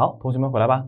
好，同学们回来吧。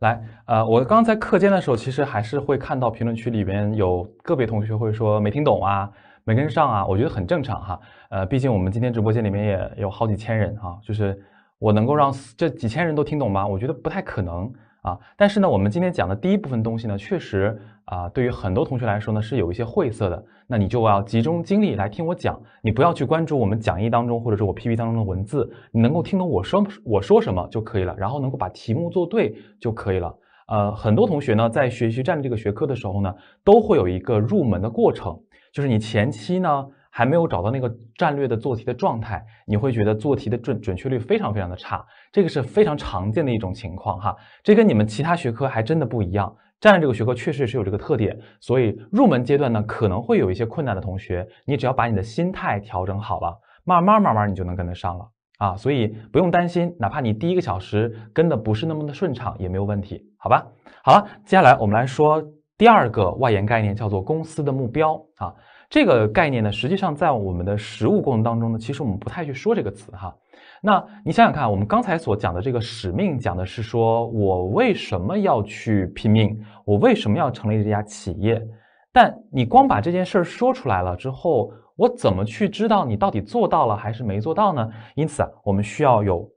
来，呃，我刚才课间的时候，其实还是会看到评论区里边有个别同学会说没听懂啊，没跟上啊。我觉得很正常哈，呃，毕竟我们今天直播间里面也有好几千人啊，就是我能够让这几千人都听懂吗？我觉得不太可能。啊，但是呢，我们今天讲的第一部分东西呢，确实啊，对于很多同学来说呢，是有一些晦涩的。那你就要集中精力来听我讲，你不要去关注我们讲义当中或者是我 P P t 当中的文字，你能够听懂我说我说什么就可以了，然后能够把题目做对就可以了。呃，很多同学呢，在学习战略这个学科的时候呢，都会有一个入门的过程，就是你前期呢。还没有找到那个战略的做题的状态，你会觉得做题的准准确率非常非常的差，这个是非常常见的一种情况哈。这跟你们其他学科还真的不一样，战略这个学科确实是有这个特点，所以入门阶段呢可能会有一些困难的同学，你只要把你的心态调整好了，慢慢慢慢你就能跟得上了啊。所以不用担心，哪怕你第一个小时跟的不是那么的顺畅也没有问题，好吧？好了，接下来我们来说第二个外延概念，叫做公司的目标啊。这个概念呢，实际上在我们的实务过程当中呢，其实我们不太去说这个词哈。那你想想看，我们刚才所讲的这个使命，讲的是说我为什么要去拼命，我为什么要成立这家企业？但你光把这件事儿说出来了之后，我怎么去知道你到底做到了还是没做到呢？因此啊，我们需要有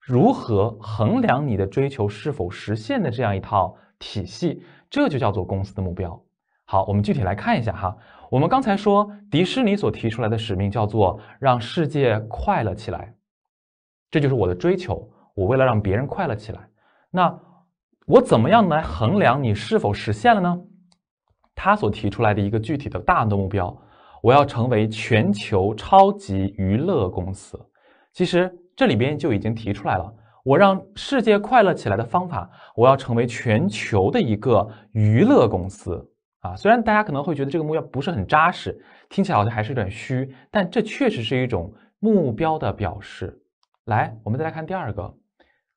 如何衡量你的追求是否实现的这样一套体系，这就叫做公司的目标。好，我们具体来看一下哈。我们刚才说，迪士尼所提出来的使命叫做“让世界快乐起来”，这就是我的追求。我为了让别人快乐起来，那我怎么样来衡量你是否实现了呢？他所提出来的一个具体的大的目标，我要成为全球超级娱乐公司。其实这里边就已经提出来了，我让世界快乐起来的方法，我要成为全球的一个娱乐公司。啊，虽然大家可能会觉得这个目标不是很扎实，听起来好像还是有点虚，但这确实是一种目标的表示。来，我们再来看第二个，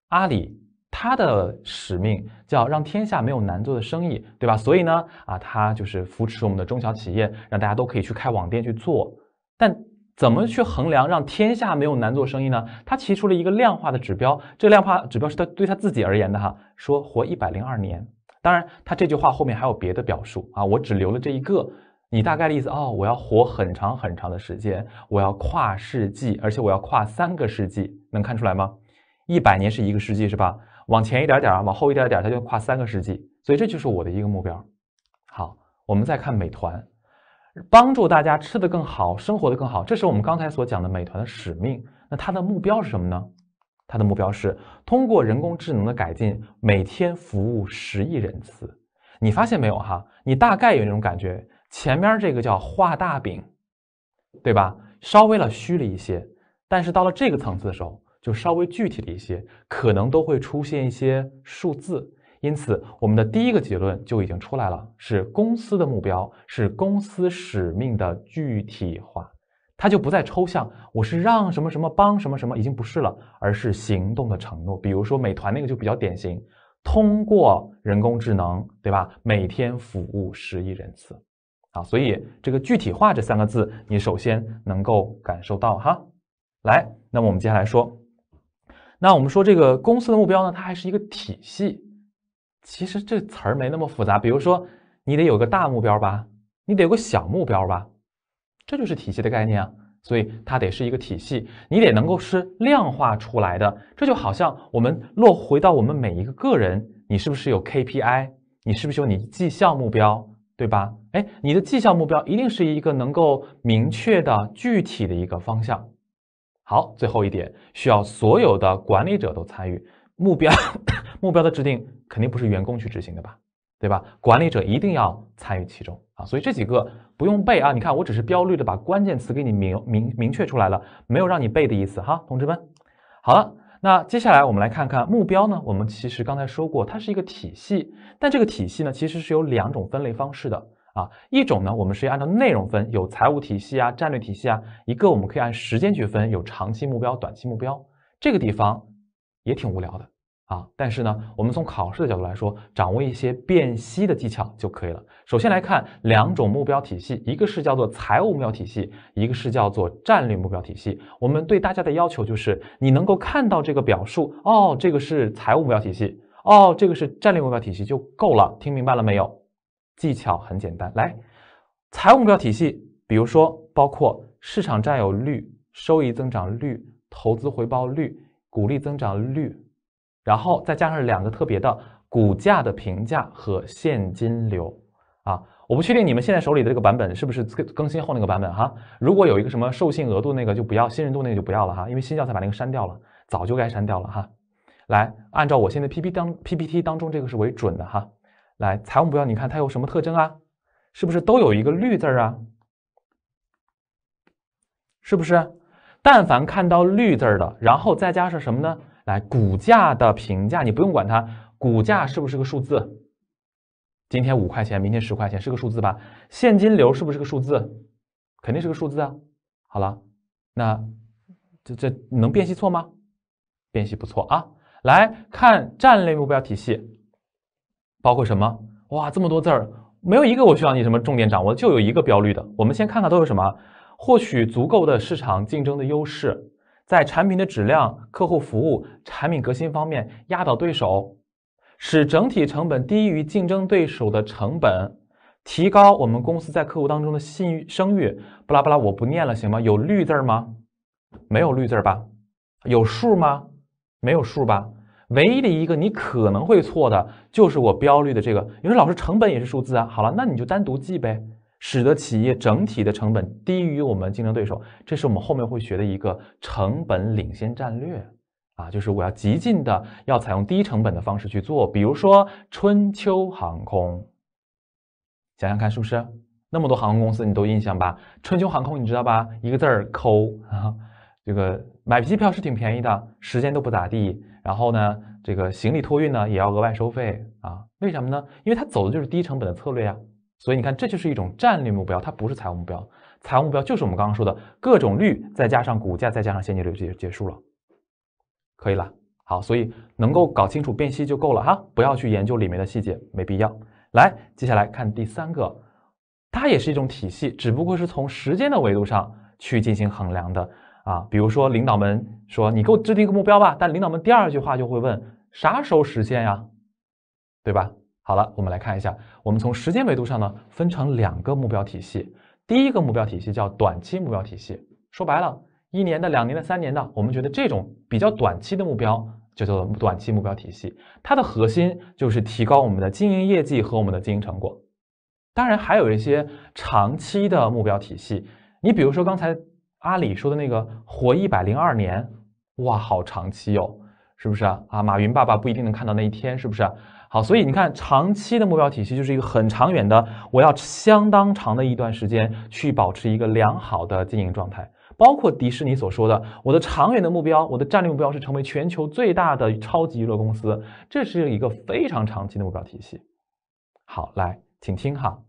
阿里它的使命叫“让天下没有难做的生意”，对吧？所以呢，啊，它就是扶持我们的中小企业，让大家都可以去开网店去做。但怎么去衡量“让天下没有难做生意”呢？它提出了一个量化的指标，这个量化指标是他对他自己而言的哈，说活一百零二年。当然，他这句话后面还有别的表述啊，我只留了这一个。你大概的意思哦，我要活很长很长的时间，我要跨世纪，而且我要跨三个世纪，能看出来吗？一百年是一个世纪是吧？往前一点点啊，往后一点点，它就跨三个世纪。所以这就是我的一个目标。好，我们再看美团，帮助大家吃得更好，生活得更好，这是我们刚才所讲的美团的使命。那它的目标是什么呢？它的目标是通过人工智能的改进，每天服务十亿人次。你发现没有哈？你大概有那种感觉。前面这个叫画大饼，对吧？稍微了虚了一些，但是到了这个层次的时候，就稍微具体了一些，可能都会出现一些数字。因此，我们的第一个结论就已经出来了：是公司的目标，是公司使命的具体化。它就不再抽象，我是让什么什么帮什么什么，已经不是了，而是行动的承诺。比如说美团那个就比较典型，通过人工智能，对吧？每天服务十亿人次，啊，所以这个具体化这三个字，你首先能够感受到哈。来，那么我们接下来说，那我们说这个公司的目标呢，它还是一个体系。其实这词儿没那么复杂，比如说你得有个大目标吧，你得有个小目标吧。这就是体系的概念啊，所以它得是一个体系，你得能够是量化出来的。这就好像我们落回到我们每一个个人，你是不是有 KPI？你是不是有你绩效目标？对吧？哎，你的绩效目标一定是一个能够明确的具体的一个方向。好，最后一点需要所有的管理者都参与目标目标的制定，肯定不是员工去执行的吧？对吧？管理者一定要参与其中。所以这几个不用背啊，你看我只是标绿的，把关键词给你明明明确出来了，没有让你背的意思哈，同志们。好了，那接下来我们来看看目标呢？我们其实刚才说过，它是一个体系，但这个体系呢，其实是有两种分类方式的啊。一种呢，我们是按照内容分，有财务体系啊、战略体系啊；一个我们可以按时间去分，有长期目标、短期目标。这个地方也挺无聊的。啊，但是呢，我们从考试的角度来说，掌握一些辨析的技巧就可以了。首先来看两种目标体系，一个是叫做财务目标体系，一个是叫做战略目标体系。我们对大家的要求就是，你能够看到这个表述，哦，这个是财务目标体系，哦，这个是战略目标体系就够了。听明白了没有？技巧很简单，来，财务目标体系，比如说包括市场占有率、收益增长率、投资回报率、股利增长率。然后再加上两个特别的股价的评价和现金流，啊，我不确定你们现在手里的这个版本是不是更新后那个版本哈。如果有一个什么授信额度那个就不要，信任度那个就不要了哈，因为新教材把那个删掉了，早就该删掉了哈。来，按照我现在 P P 当 P P T 当中这个是为准的哈。来，财务不要，你看它有什么特征啊？是不是都有一个绿字儿啊？是不是？但凡看到绿字儿的，然后再加上什么呢？来，股价的评价你不用管它，股价是不是个数字？今天五块钱，明天十块钱，是个数字吧？现金流是不是个数字？肯定是个数字啊！好了，那这这能辨析错吗？辨析不错啊！来看战略目标体系，包括什么？哇，这么多字儿，没有一个我需要你什么重点掌握，就有一个标绿的。我们先看看都有什么：获取足够的市场竞争的优势。在产品的质量、客户服务、产品革新方面压倒对手，使整体成本低于竞争对手的成本，提高我们公司在客户当中的信誉声誉。巴拉巴拉，我不念了，行吗？有绿字吗？没有绿字吧？有数吗？没有数吧？唯一的一个你可能会错的就是我标绿的这个。你说老师成本也是数字啊？好了，那你就单独记呗。使得企业整体的成本低于我们竞争对手，这是我们后面会学的一个成本领先战略啊，就是我要极尽的要采用低成本的方式去做。比如说春秋航空，想想看是不是那么多航空公司你都印象吧？春秋航空你知道吧？一个字儿抠啊，这个买机票是挺便宜的，时间都不咋地，然后呢，这个行李托运呢也要额外收费啊？为什么呢？因为它走的就是低成本的策略呀。所以你看，这就是一种战略目标，它不是财务目标。财务目标就是我们刚刚说的各种率，再加上股价，再加上现金流，就结束了，可以了。好，所以能够搞清楚辨析就够了哈，不要去研究里面的细节，没必要。来，接下来看第三个，它也是一种体系，只不过是从时间的维度上去进行衡量的啊。比如说领导们说：“你给我制定个目标吧。”但领导们第二句话就会问：“啥时候实现呀？”对吧？好了，我们来看一下。我们从时间维度上呢，分成两个目标体系。第一个目标体系叫短期目标体系，说白了，一年的、两年的、三年的，我们觉得这种比较短期的目标就叫短期目标体系。它的核心就是提高我们的经营业绩和我们的经营成果。当然，还有一些长期的目标体系。你比如说刚才阿里说的那个活一百零二年，哇，好长期哦，是不是啊？啊，马云爸爸不一定能看到那一天，是不是？好，所以你看，长期的目标体系就是一个很长远的，我要相当长的一段时间去保持一个良好的经营状态，包括迪士尼所说的，我的长远的目标，我的战略目标是成为全球最大的超级娱乐公司，这是一个非常长期的目标体系。好，来，请听哈，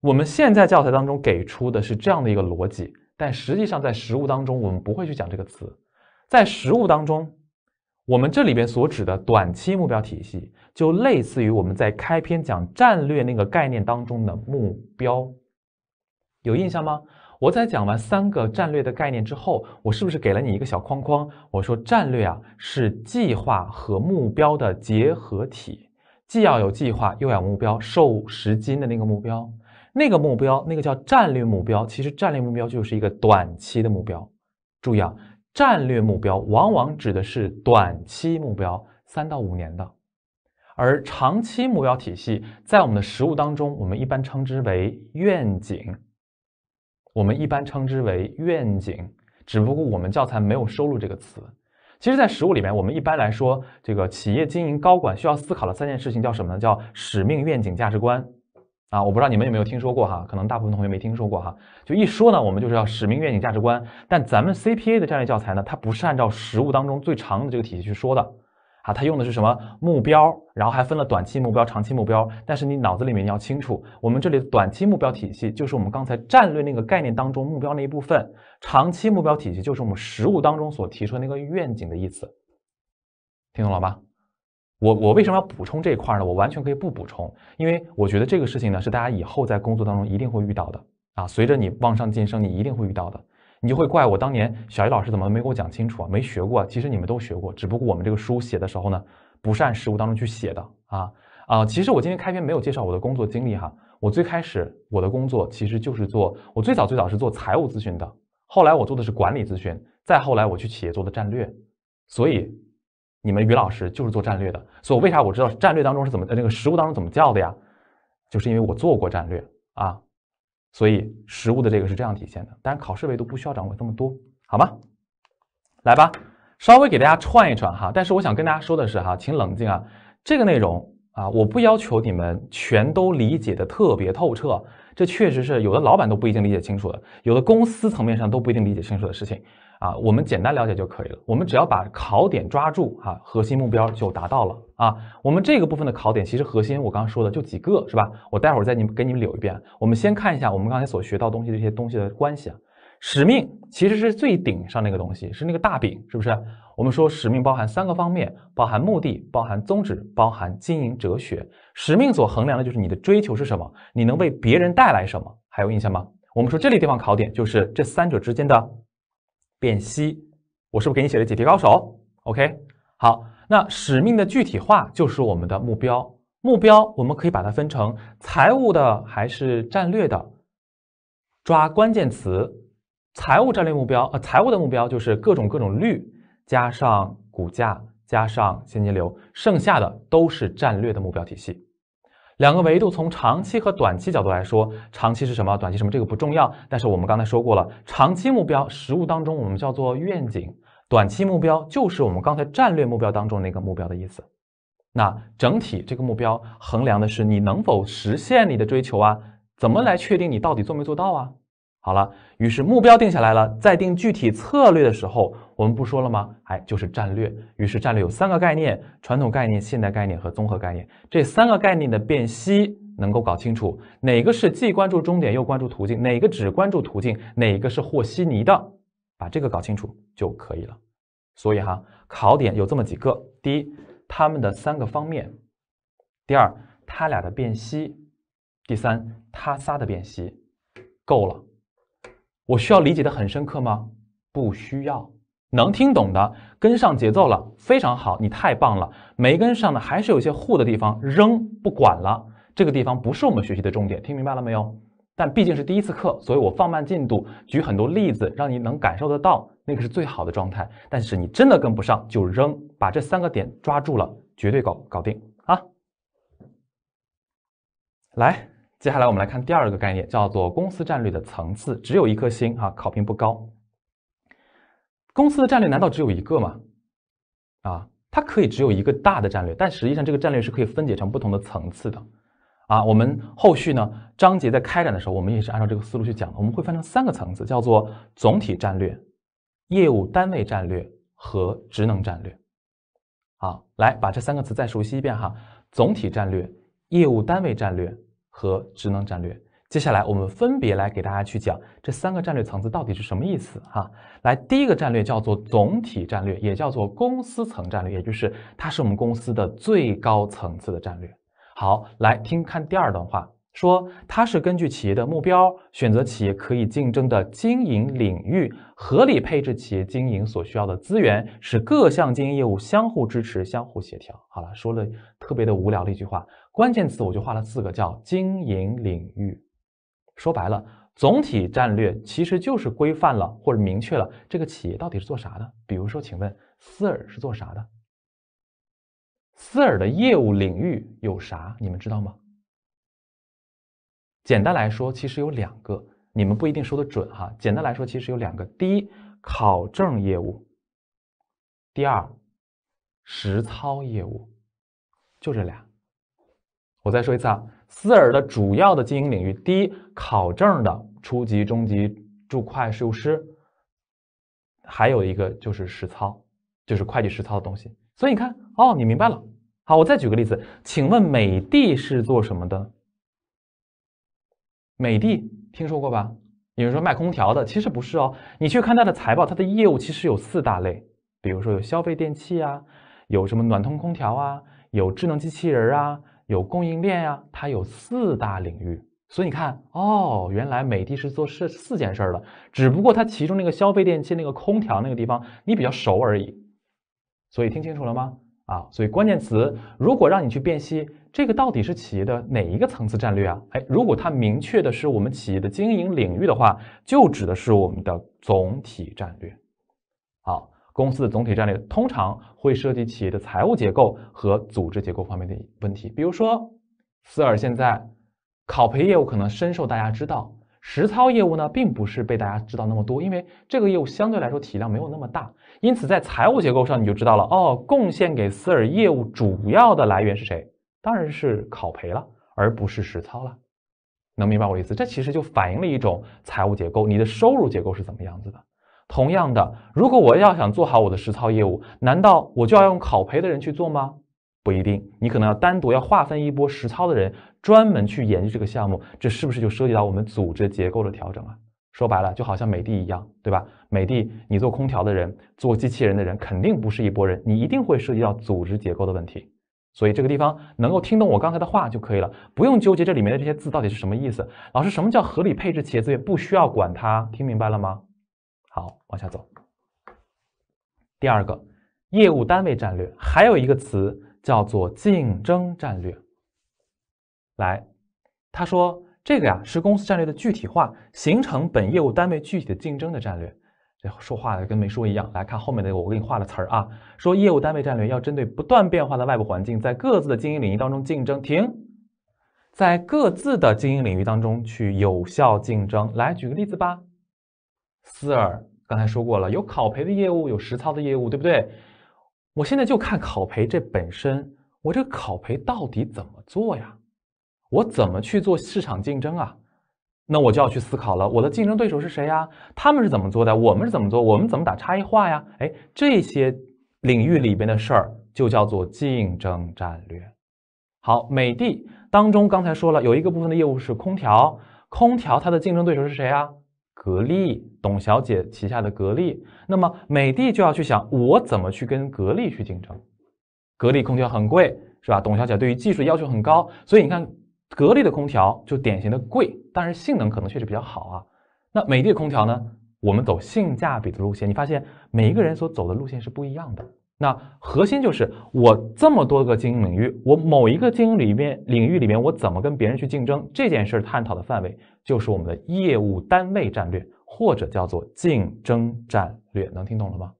我们现在教材当中给出的是这样的一个逻辑，但实际上在实物当中，我们不会去讲这个词，在实物当中。我们这里边所指的短期目标体系，就类似于我们在开篇讲战略那个概念当中的目标，有印象吗？我在讲完三个战略的概念之后，我是不是给了你一个小框框？我说战略啊是计划和目标的结合体，既要有计划，又要目标，瘦十斤的那个目标，那个目标，那个叫战略目标。其实战略目标就是一个短期的目标，注意啊。战略目标往往指的是短期目标，三到五年的，而长期目标体系在我们的实务当中，我们一般称之为愿景，我们一般称之为愿景，只不过我们教材没有收录这个词。其实，在实务里面，我们一般来说，这个企业经营高管需要思考的三件事情叫什么呢？叫使命、愿景、价值观。啊，我不知道你们有没有听说过哈，可能大部分同学没听说过哈。就一说呢，我们就是要使命、愿景、价值观。但咱们 CPA 的战略教材呢，它不是按照实务当中最长的这个体系去说的啊，它用的是什么目标，然后还分了短期目标、长期目标。但是你脑子里面你要清楚，我们这里的短期目标体系就是我们刚才战略那个概念当中目标那一部分，长期目标体系就是我们实务当中所提出那个愿景的意思，听懂了吧？我我为什么要补充这一块呢？我完全可以不补充，因为我觉得这个事情呢是大家以后在工作当中一定会遇到的啊。随着你往上晋升，你一定会遇到的，你就会怪我当年小叶老师怎么没给我讲清楚啊，没学过。其实你们都学过，只不过我们这个书写的时候呢，不是按实务当中去写的啊啊。其实我今天开篇没有介绍我的工作经历哈，我最开始我的工作其实就是做我最早最早是做财务咨询的，后来我做的是管理咨询，再后来我去企业做的战略，所以。你们于老师就是做战略的，所以为啥我知道战略当中是怎么那个实务当中怎么叫的呀？就是因为我做过战略啊，所以实务的这个是这样体现的。但是考试维度不需要掌握这么多，好吗？来吧，稍微给大家串一串哈。但是我想跟大家说的是哈，请冷静啊！这个内容啊，我不要求你们全都理解的特别透彻，这确实是有的老板都不一定理解清楚的，有的公司层面上都不一定理解清楚的事情。啊，我们简单了解就可以了。我们只要把考点抓住，哈，核心目标就达到了啊。我们这个部分的考点其实核心，我刚刚说的就几个，是吧？我待会儿再你给你们捋一遍。我们先看一下我们刚才所学到东西这些东西的关系啊。使命其实是最顶上那个东西，是那个大饼，是不是？我们说使命包含三个方面，包含目的，包含宗旨，包含经营哲学。使命所衡量的就是你的追求是什么，你能为别人带来什么，还有印象吗？我们说这类地方考点就是这三者之间的。辨析，我是不是给你写了《解题高手》？OK，好，那使命的具体化就是我们的目标。目标我们可以把它分成财务的还是战略的，抓关键词。财务战略目标，呃，财务的目标就是各种各种率加上股价加上现金流，剩下的都是战略的目标体系。两个维度，从长期和短期角度来说，长期是什么？短期什么？这个不重要。但是我们刚才说过了，长期目标，实物当中我们叫做愿景；短期目标就是我们刚才战略目标当中那个目标的意思。那整体这个目标衡量的是你能否实现你的追求啊？怎么来确定你到底做没做到啊？好了，于是目标定下来了，在定具体策略的时候。我们不说了吗？哎，就是战略。于是战略有三个概念：传统概念、现代概念和综合概念。这三个概念的辨析能够搞清楚哪个是既关注终点又关注途径，哪个只关注途径，哪个是和稀泥的，把这个搞清楚就可以了。所以哈，考点有这么几个：第一，他们的三个方面；第二，他俩的辨析；第三，他仨的辨析。够了，我需要理解的很深刻吗？不需要。能听懂的跟上节奏了，非常好，你太棒了。没跟上的还是有些糊的地方，扔不管了。这个地方不是我们学习的重点，听明白了没有？但毕竟是第一次课，所以我放慢进度，举很多例子，让你能感受得到，那个是最好的状态。但是你真的跟不上，就扔。把这三个点抓住了，绝对搞搞定啊！来，接下来我们来看第二个概念，叫做公司战略的层次，只有一颗星啊，考评不高。公司的战略难道只有一个吗？啊，它可以只有一个大的战略，但实际上这个战略是可以分解成不同的层次的。啊，我们后续呢章节在开展的时候，我们也是按照这个思路去讲，的。我们会分成三个层次，叫做总体战略、业务单位战略和职能战略。好，来把这三个词再熟悉一遍哈：总体战略、业务单位战略和职能战略。接下来，我们分别来给大家去讲这三个战略层次到底是什么意思哈。来，第一个战略叫做总体战略，也叫做公司层战略，也就是它是我们公司的最高层次的战略。好，来听看第二段话，说它是根据企业的目标，选择企业可以竞争的经营领域，合理配置企业经营所需要的资源，使各项经营业务相互支持、相互协调。好了，说了特别的无聊的一句话，关键词我就画了四个，叫经营领域。说白了，总体战略其实就是规范了或者明确了这个企业到底是做啥的。比如说，请问思尔是做啥的？思尔的业务领域有啥？你们知道吗？简单来说，其实有两个，你们不一定说的准哈。简单来说，其实有两个：第一，考证业务；第二，实操业务。就这俩。我再说一次啊。思尔的主要的经营领域，第一，考证的初级、中级注会税务师；还有一个就是实操，就是会计实操的东西。所以你看，哦，你明白了。好，我再举个例子，请问美的是做什么的？美的听说过吧？有人说卖空调的，其实不是哦。你去看它的财报，它的业务其实有四大类，比如说有消费电器啊，有什么暖通空调啊，有智能机器人啊。有供应链呀，它有四大领域，所以你看哦，原来美的是做四四件事儿的，只不过它其中那个消费电器、那个空调那个地方你比较熟而已。所以听清楚了吗？啊，所以关键词，如果让你去辨析这个到底是企业的哪一个层次战略啊？哎，如果它明确的是我们企业的经营领域的话，就指的是我们的总体战略。好。公司的总体战略通常会涉及企业的财务结构和组织结构方面的问题。比如说，思尔现在考培业务可能深受大家知道，实操业务呢，并不是被大家知道那么多，因为这个业务相对来说体量没有那么大。因此，在财务结构上，你就知道了哦，贡献给思尔业务主要的来源是谁？当然是考培了，而不是实操了。能明白我意思？这其实就反映了一种财务结构，你的收入结构是怎么样子的？同样的，如果我要想做好我的实操业务，难道我就要用考培的人去做吗？不一定，你可能要单独要划分一波实操的人，专门去研究这个项目。这是不是就涉及到我们组织结构的调整啊？说白了，就好像美的一样，对吧？美的，你做空调的人，做机器人的人，肯定不是一拨人，你一定会涉及到组织结构的问题。所以这个地方能够听懂我刚才的话就可以了，不用纠结这里面的这些字到底是什么意思。老师，什么叫合理配置企业资源？不需要管它，听明白了吗？好，往下走。第二个业务单位战略，还有一个词叫做竞争战略。来，他说这个呀是公司战略的具体化，形成本业务单位具体的竞争的战略。这说话的跟没说一样。来看后面的，我给你画了词儿啊，说业务单位战略要针对不断变化的外部环境，在各自的经营领域当中竞争。停，在各自的经营领域当中去有效竞争。来，举个例子吧。思尔刚才说过了，有考培的业务，有实操的业务，对不对？我现在就看考培这本身，我这考培到底怎么做呀？我怎么去做市场竞争啊？那我就要去思考了，我的竞争对手是谁呀？他们是怎么做的？我们是怎么做？我们怎么打差异化呀？哎，这些领域里边的事儿就叫做竞争战略。好，美的当中刚才说了，有一个部分的业务是空调，空调它的竞争对手是谁啊？格力，董小姐旗下的格力，那么美的就要去想，我怎么去跟格力去竞争？格力空调很贵，是吧？董小姐对于技术要求很高，所以你看，格力的空调就典型的贵，但是性能可能确实比较好啊。那美的空调呢？我们走性价比的路线。你发现每一个人所走的路线是不一样的。那核心就是，我这么多个经营领域，我某一个经营里面领域里面，我怎么跟别人去竞争这件事儿，探讨的范围。就是我们的业务单位战略，或者叫做竞争战略，能听懂了吗？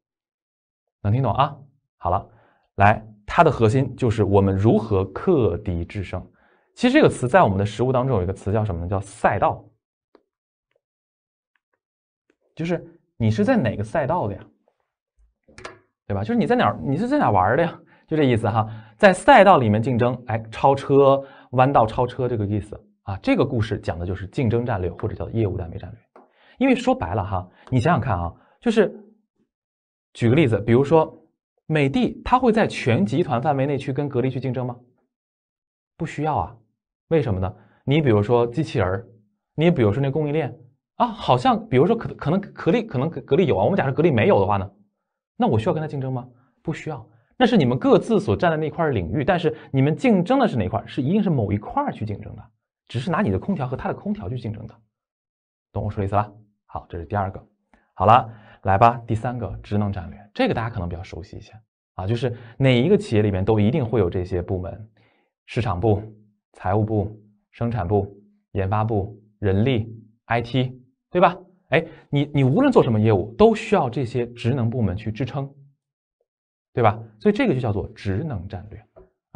能听懂啊？好了，来，它的核心就是我们如何克敌制胜。其实这个词在我们的实物当中有一个词叫什么呢？叫赛道，就是你是在哪个赛道的呀？对吧？就是你在哪？你是在哪玩的呀？就这意思哈，在赛道里面竞争，哎，超车，弯道超车，这个意思。啊，这个故事讲的就是竞争战略，或者叫业务单位战略。因为说白了哈，你想想看啊，就是举个例子，比如说美的，它会在全集团范围内去跟格力去竞争吗？不需要啊。为什么呢？你比如说机器人，你比如说那供应链啊，好像比如说可可能格力可能格力有啊。我们假设格力没有的话呢，那我需要跟他竞争吗？不需要。那是你们各自所占的那块领域，但是你们竞争的是哪块？是一定是某一块去竞争的。只是拿你的空调和他的空调去竞争的，懂我说的意思吧？好，这是第二个。好了，来吧，第三个职能战略，这个大家可能比较熟悉一些啊，就是哪一个企业里面都一定会有这些部门：市场部、财务部、生产部、研发部、人力、IT，对吧？哎，你你无论做什么业务，都需要这些职能部门去支撑，对吧？所以这个就叫做职能战略。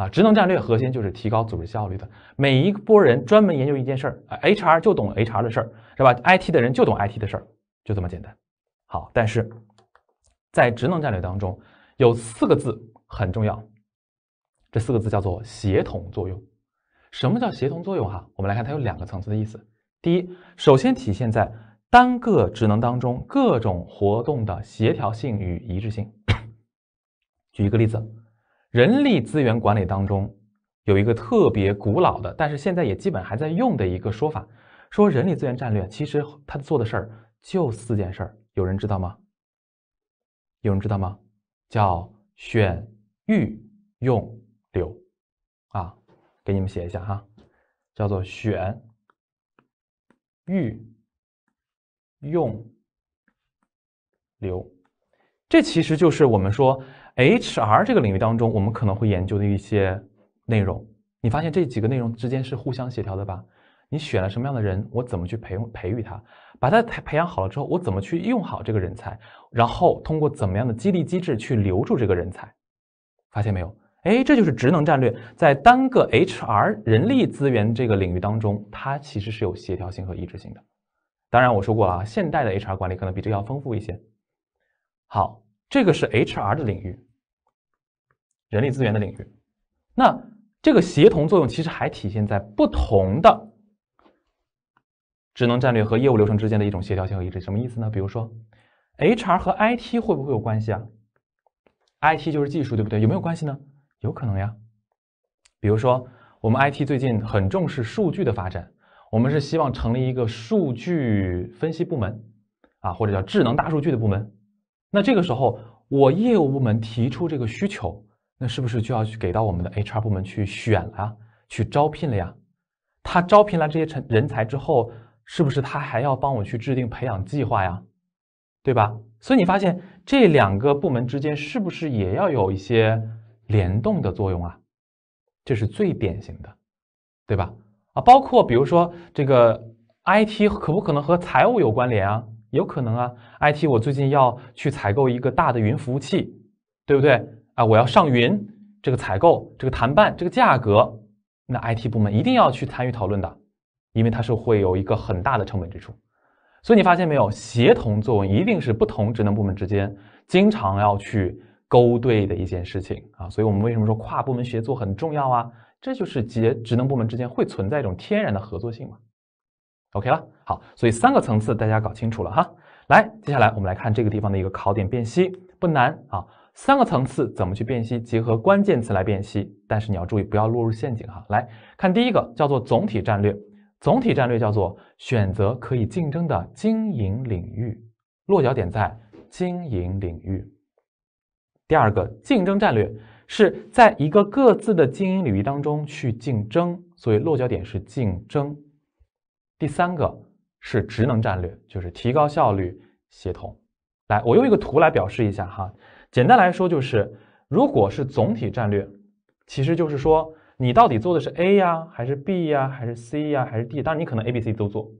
啊，职能战略核心就是提高组织效率的。每一波人专门研究一件事儿，HR 就懂 HR 的事儿，是吧？IT 的人就懂 IT 的事儿，就这么简单。好，但是在职能战略当中，有四个字很重要，这四个字叫做协同作用。什么叫协同作用？哈，我们来看，它有两个层次的意思。第一，首先体现在单个职能当中各种活动的协调性与一致性。举一个例子。人力资源管理当中有一个特别古老的，但是现在也基本还在用的一个说法，说人力资源战略其实他做的事儿就四件事儿，有人知道吗？有人知道吗？叫选、育、用、留，啊，给你们写一下哈，叫做选、育、用、留，这其实就是我们说。H R 这个领域当中，我们可能会研究的一些内容，你发现这几个内容之间是互相协调的吧？你选了什么样的人，我怎么去培培育他，把他培培养好了之后，我怎么去用好这个人才，然后通过怎么样的激励机制去留住这个人才，发现没有？哎，这就是职能战略在单个 H R 人力资源这个领域当中，它其实是有协调性和一致性的。当然，我说过了，现代的 H R 管理可能比这要丰富一些。好。这个是 H R 的领域，人力资源的领域。那这个协同作用其实还体现在不同的职能战略和业务流程之间的一种协调性和一致。什么意思呢？比如说，H R 和 I T 会不会有关系啊？I T 就是技术，对不对？有没有关系呢？有可能呀。比如说，我们 I T 最近很重视数据的发展，我们是希望成立一个数据分析部门啊，或者叫智能大数据的部门。那这个时候，我业务部门提出这个需求，那是不是就要去给到我们的 HR 部门去选啊，去招聘了呀？他招聘了这些成人才之后，是不是他还要帮我去制定培养计划呀？对吧？所以你发现这两个部门之间是不是也要有一些联动的作用啊？这是最典型的，对吧？啊，包括比如说这个 IT 可不可能和财务有关联啊？有可能啊，IT 我最近要去采购一个大的云服务器，对不对？啊，我要上云，这个采购、这个谈判、这个价格，那 IT 部门一定要去参与讨论的，因为它是会有一个很大的成本支出。所以你发现没有，协同作用一定是不同职能部门之间经常要去勾兑的一件事情啊。所以我们为什么说跨部门协作很重要啊？这就是结职能部门之间会存在一种天然的合作性嘛。OK 了，好，所以三个层次大家搞清楚了哈。来，接下来我们来看这个地方的一个考点辨析，不难啊。三个层次怎么去辨析？结合关键词来辨析，但是你要注意不要落入陷阱哈。来看第一个，叫做总体战略，总体战略叫做选择可以竞争的经营领域，落脚点在经营领域。第二个，竞争战略是在一个各自的经营领域当中去竞争，所以落脚点是竞争。第三个是职能战略，就是提高效率、协同。来，我用一个图来表示一下哈。简单来说，就是如果是总体战略，其实就是说你到底做的是 A 呀，还是 B 呀，还是 C 呀，还是 D？当然，你可能 A、B、C 都做。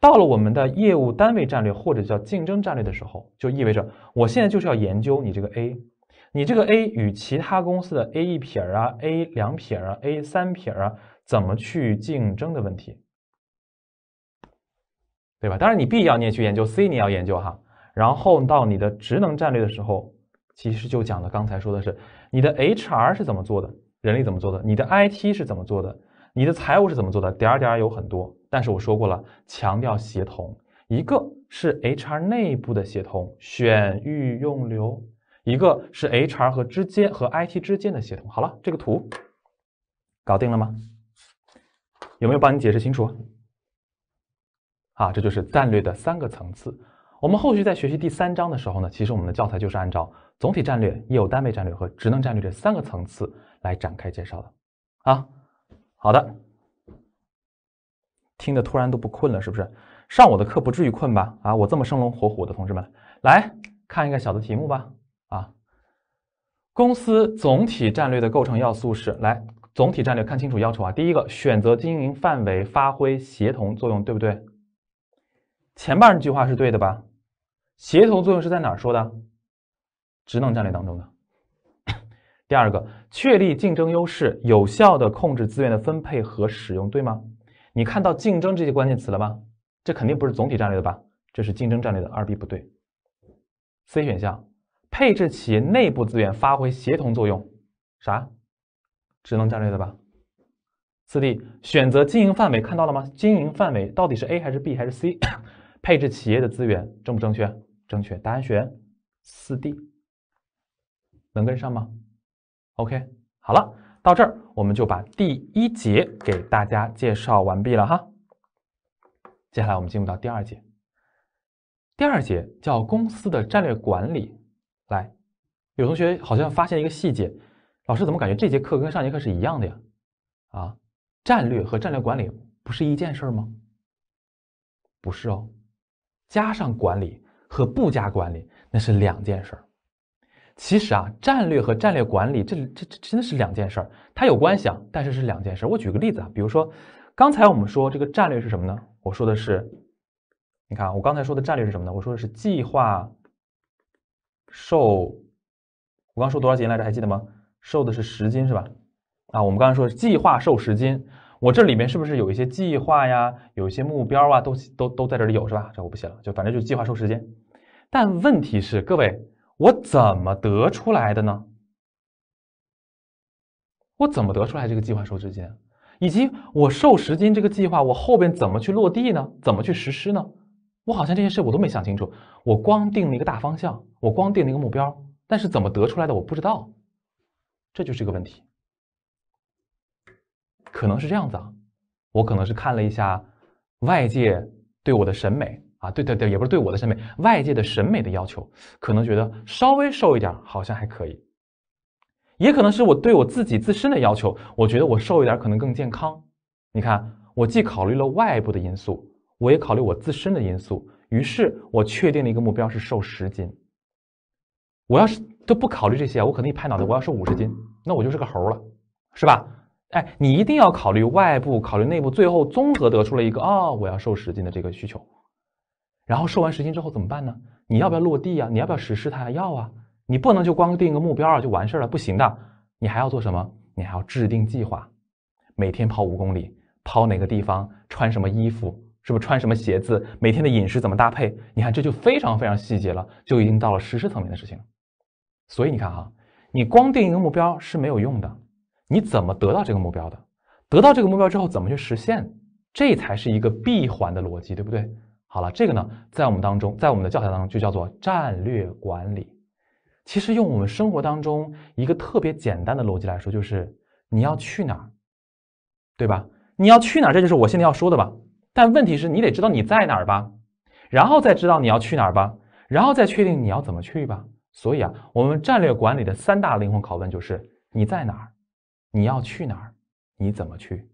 到了我们的业务单位战略或者叫竞争战略的时候，就意味着我现在就是要研究你这个 A，你这个 A 与其他公司的 A 一撇儿啊、A 两撇儿啊、A 三撇儿啊怎么去竞争的问题。对吧？当然，你 B 要你也去研究，C 你要研究哈。然后到你的职能战略的时候，其实就讲的刚才说的是你的 HR 是怎么做的，人力怎么做的，你的 IT 是怎么做的，你的财务是怎么做的，点儿点儿有很多。但是我说过了，强调协同，一个是 HR 内部的协同，选育用留；一个是 HR 和之间和 IT 之间的协同。好了，这个图搞定了吗？有没有帮你解释清楚？啊，这就是战略的三个层次。我们后续在学习第三章的时候呢，其实我们的教材就是按照总体战略、业务单位战略和职能战略这三个层次来展开介绍的。啊，好的，听的突然都不困了，是不是？上我的课不至于困吧？啊，我这么生龙活虎的，同志们，来看一个小的题目吧。啊，公司总体战略的构成要素是来总体战略，看清楚要求啊。第一个，选择经营范围，发挥协同作用，对不对？前半句话是对的吧？协同作用是在哪儿说的？职能战略当中的。第二个，确立竞争优势，有效的控制资源的分配和使用，对吗？你看到竞争这些关键词了吗？这肯定不是总体战略的吧？这是竞争战略的。二 B 不对。C 选项，配置企业内部资源，发挥协同作用，啥？职能战略的吧？四 D，选择经营范围，看到了吗？经营范围到底是 A 还是 B 还是 C？配置企业的资源正不正确？正确，答案选四 D。能跟上吗？OK，好了，到这儿我们就把第一节给大家介绍完毕了哈。接下来我们进入到第二节，第二节叫公司的战略管理。来，有同学好像发现一个细节，老师怎么感觉这节课跟上节课是一样的呀？啊，战略和战略管理不是一件事儿吗？不是哦。加上管理和不加管理，那是两件事儿。其实啊，战略和战略管理这这这真的是两件事儿，它有关系啊，但是是两件事儿。我举个例子啊，比如说，刚才我们说这个战略是什么呢？我说的是，你看我刚才说的战略是什么呢？我说的是计划瘦，我刚说多少斤来着？还记得吗？瘦的是十斤是吧？啊，我们刚才说计划瘦十斤。我这里面是不是有一些计划呀？有一些目标啊，都都都在这里有是吧？这我不写了，就反正就计划瘦时间。但问题是，各位，我怎么得出来的呢？我怎么得出来这个计划瘦时间，以及我瘦十斤这个计划，我后边怎么去落地呢？怎么去实施呢？我好像这些事我都没想清楚。我光定了一个大方向，我光定了一个目标，但是怎么得出来的我不知道，这就是个问题。可能是这样子啊，我可能是看了一下外界对我的审美啊，对对对，也不是对我的审美，外界的审美的要求，可能觉得稍微瘦一点好像还可以。也可能是我对我自己自身的要求，我觉得我瘦一点可能更健康。你看，我既考虑了外部的因素，我也考虑我自身的因素，于是我确定了一个目标是瘦十斤。我要是都不考虑这些，我可能一拍脑袋，我要瘦五十斤，那我就是个猴了，是吧？哎，你一定要考虑外部，考虑内部，最后综合得出了一个啊，我要瘦十斤的这个需求。然后瘦完十斤之后怎么办呢？你要不要落地啊？你要不要实施它？要啊！你不能就光定个目标啊就完事儿了，不行的。你还要做什么？你还要制定计划，每天跑五公里，跑哪个地方，穿什么衣服，是不是穿什么鞋子？每天的饮食怎么搭配？你看这就非常非常细节了，就已经到了实施层面的事情。所以你看哈，你光定一个目标是没有用的。你怎么得到这个目标的？得到这个目标之后，怎么去实现？这才是一个闭环的逻辑，对不对？好了，这个呢，在我们当中，在我们的教材当中就叫做战略管理。其实用我们生活当中一个特别简单的逻辑来说，就是你要去哪儿，对吧？你要去哪儿？这就是我现在要说的吧。但问题是，你得知道你在哪儿吧，然后再知道你要去哪儿吧，然后再确定你要怎么去吧。所以啊，我们战略管理的三大灵魂拷问就是你在哪儿？你要去哪儿？你怎么去？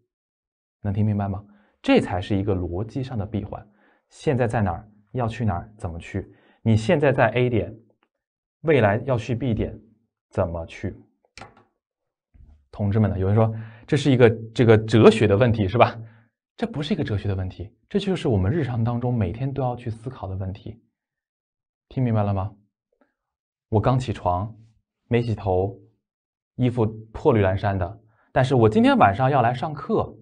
能听明白吗？这才是一个逻辑上的闭环。现在在哪儿？要去哪儿？怎么去？你现在在 A 点，未来要去 B 点，怎么去？同志们呢？有人说这是一个这个哲学的问题，是吧？这不是一个哲学的问题，这就是我们日常当中每天都要去思考的问题。听明白了吗？我刚起床，没洗头。衣服破绿蓝衫的，但是我今天晚上要来上课，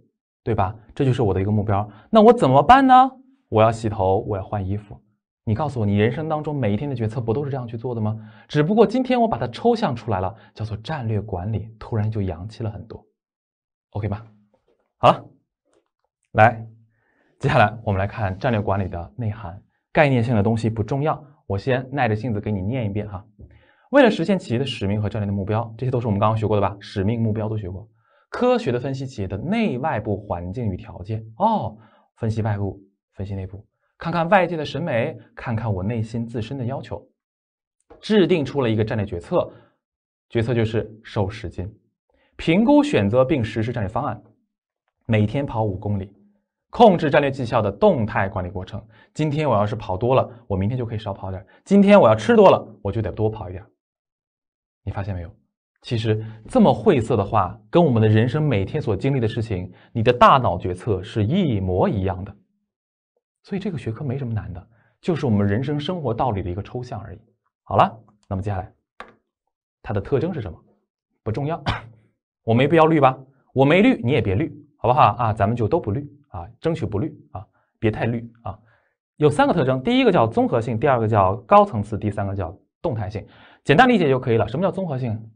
对吧？这就是我的一个目标。那我怎么办呢？我要洗头，我要换衣服。你告诉我，你人生当中每一天的决策不都是这样去做的吗？只不过今天我把它抽象出来了，叫做战略管理，突然就洋气了很多。OK 吧？好了，来，接下来我们来看战略管理的内涵。概念性的东西不重要，我先耐着性子给你念一遍哈。为了实现企业的使命和战略的目标，这些都是我们刚刚学过的吧？使命、目标都学过。科学的分析企业的内外部环境与条件哦，分析外部，分析内部，看看外界的审美，看看我内心自身的要求，制定出了一个战略决策。决策就是瘦十斤，评估、选择并实施战略方案。每天跑五公里，控制战略绩效的动态管理过程。今天我要是跑多了，我明天就可以少跑点；今天我要吃多了，我就得多跑一点。你发现没有？其实这么晦涩的话，跟我们的人生每天所经历的事情，你的大脑决策是一模一样的。所以这个学科没什么难的，就是我们人生生活道理的一个抽象而已。好了，那么接下来它的特征是什么？不重要，我没必要绿吧？我没绿，你也别绿，好不好啊？咱们就都不绿啊，争取不绿啊，别太绿啊。有三个特征，第一个叫综合性，第二个叫高层次，第三个叫动态性。简单理解就可以了。什么叫综合性？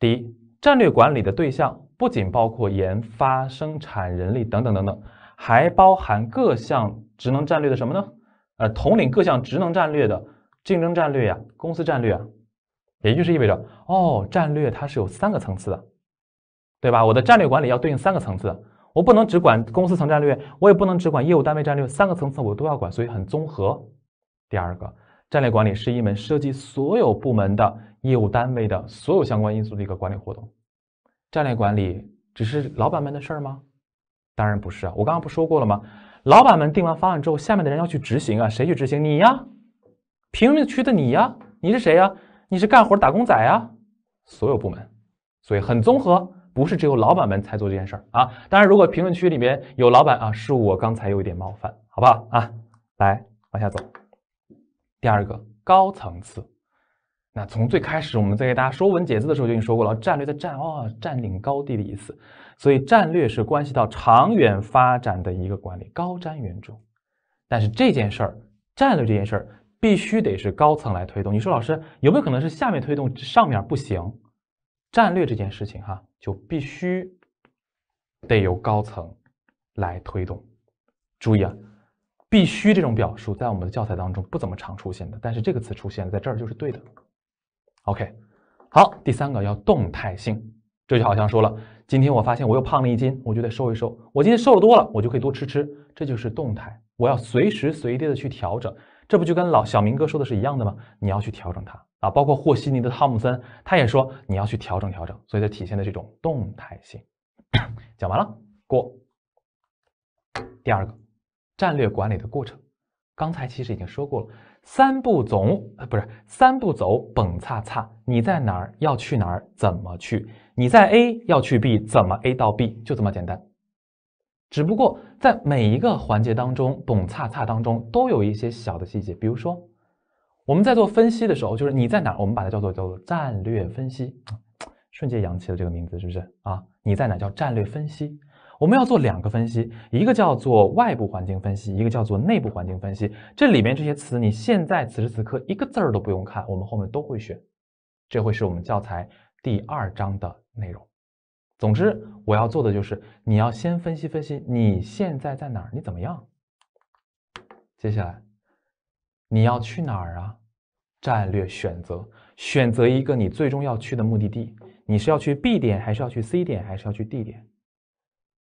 第一，战略管理的对象不仅包括研发、生产、人力等等等等，还包含各项职能战略的什么呢？呃，统领各项职能战略的竞争战略呀，公司战略啊，也就是意味着哦，战略它是有三个层次的，对吧？我的战略管理要对应三个层次，我不能只管公司层战略，我也不能只管业务单位战略，三个层次我都要管，所以很综合。第二个。战略管理是一门涉及所有部门的业务单位的所有相关因素的一个管理活动。战略管理只是老板们的事儿吗？当然不是啊！我刚刚不说过了吗？老板们定完方案之后，下面的人要去执行啊，谁去执行？你呀？评论区的你呀？你是谁呀？你是干活打工仔呀？所有部门，所以很综合，不是只有老板们才做这件事儿啊！当然，如果评论区里面有老板啊，是我刚才有一点冒犯，好不好啊？来，往下走。第二个高层次，那从最开始我们在给大家说文解字的时候就已经说过了，战略的战哦，占领高地的意思，所以战略是关系到长远发展的一个管理，高瞻远瞩。但是这件事儿，战略这件事儿必须得是高层来推动。你说老师有没有可能是下面推动上面不行？战略这件事情哈，就必须得由高层来推动。注意啊。必须这种表述在我们的教材当中不怎么常出现的，但是这个词出现在这儿就是对的。OK，好，第三个要动态性，这就好像说了，今天我发现我又胖了一斤，我就得瘦一瘦；我今天瘦的多了，我就可以多吃吃，这就是动态，我要随时随地的去调整，这不就跟老小明哥说的是一样的吗？你要去调整它啊，包括霍稀尼的汤姆森他也说你要去调整调整，所以它体现的这种动态性。讲完了，过第二个。战略管理的过程，刚才其实已经说过了，三步总呃不是三步走，懂擦擦，你在哪儿要去哪儿，怎么去？你在 A 要去 B，怎么 A 到 B？就这么简单。只不过在每一个环节当中，懂擦擦当中都有一些小的细节，比如说我们在做分析的时候，就是你在哪儿，我们把它叫做叫做战略分析，瞬间扬起了这个名字，是不是啊？你在哪叫战略分析？我们要做两个分析，一个叫做外部环境分析，一个叫做内部环境分析。这里面这些词，你现在此时此刻一个字儿都不用看，我们后面都会选。这会是我们教材第二章的内容。总之，我要做的就是，你要先分析分析你现在在哪儿，你怎么样。接下来，你要去哪儿啊？战略选择，选择一个你最终要去的目的地。你是要去 B 点，还是要去 C 点，还是要去 D 点？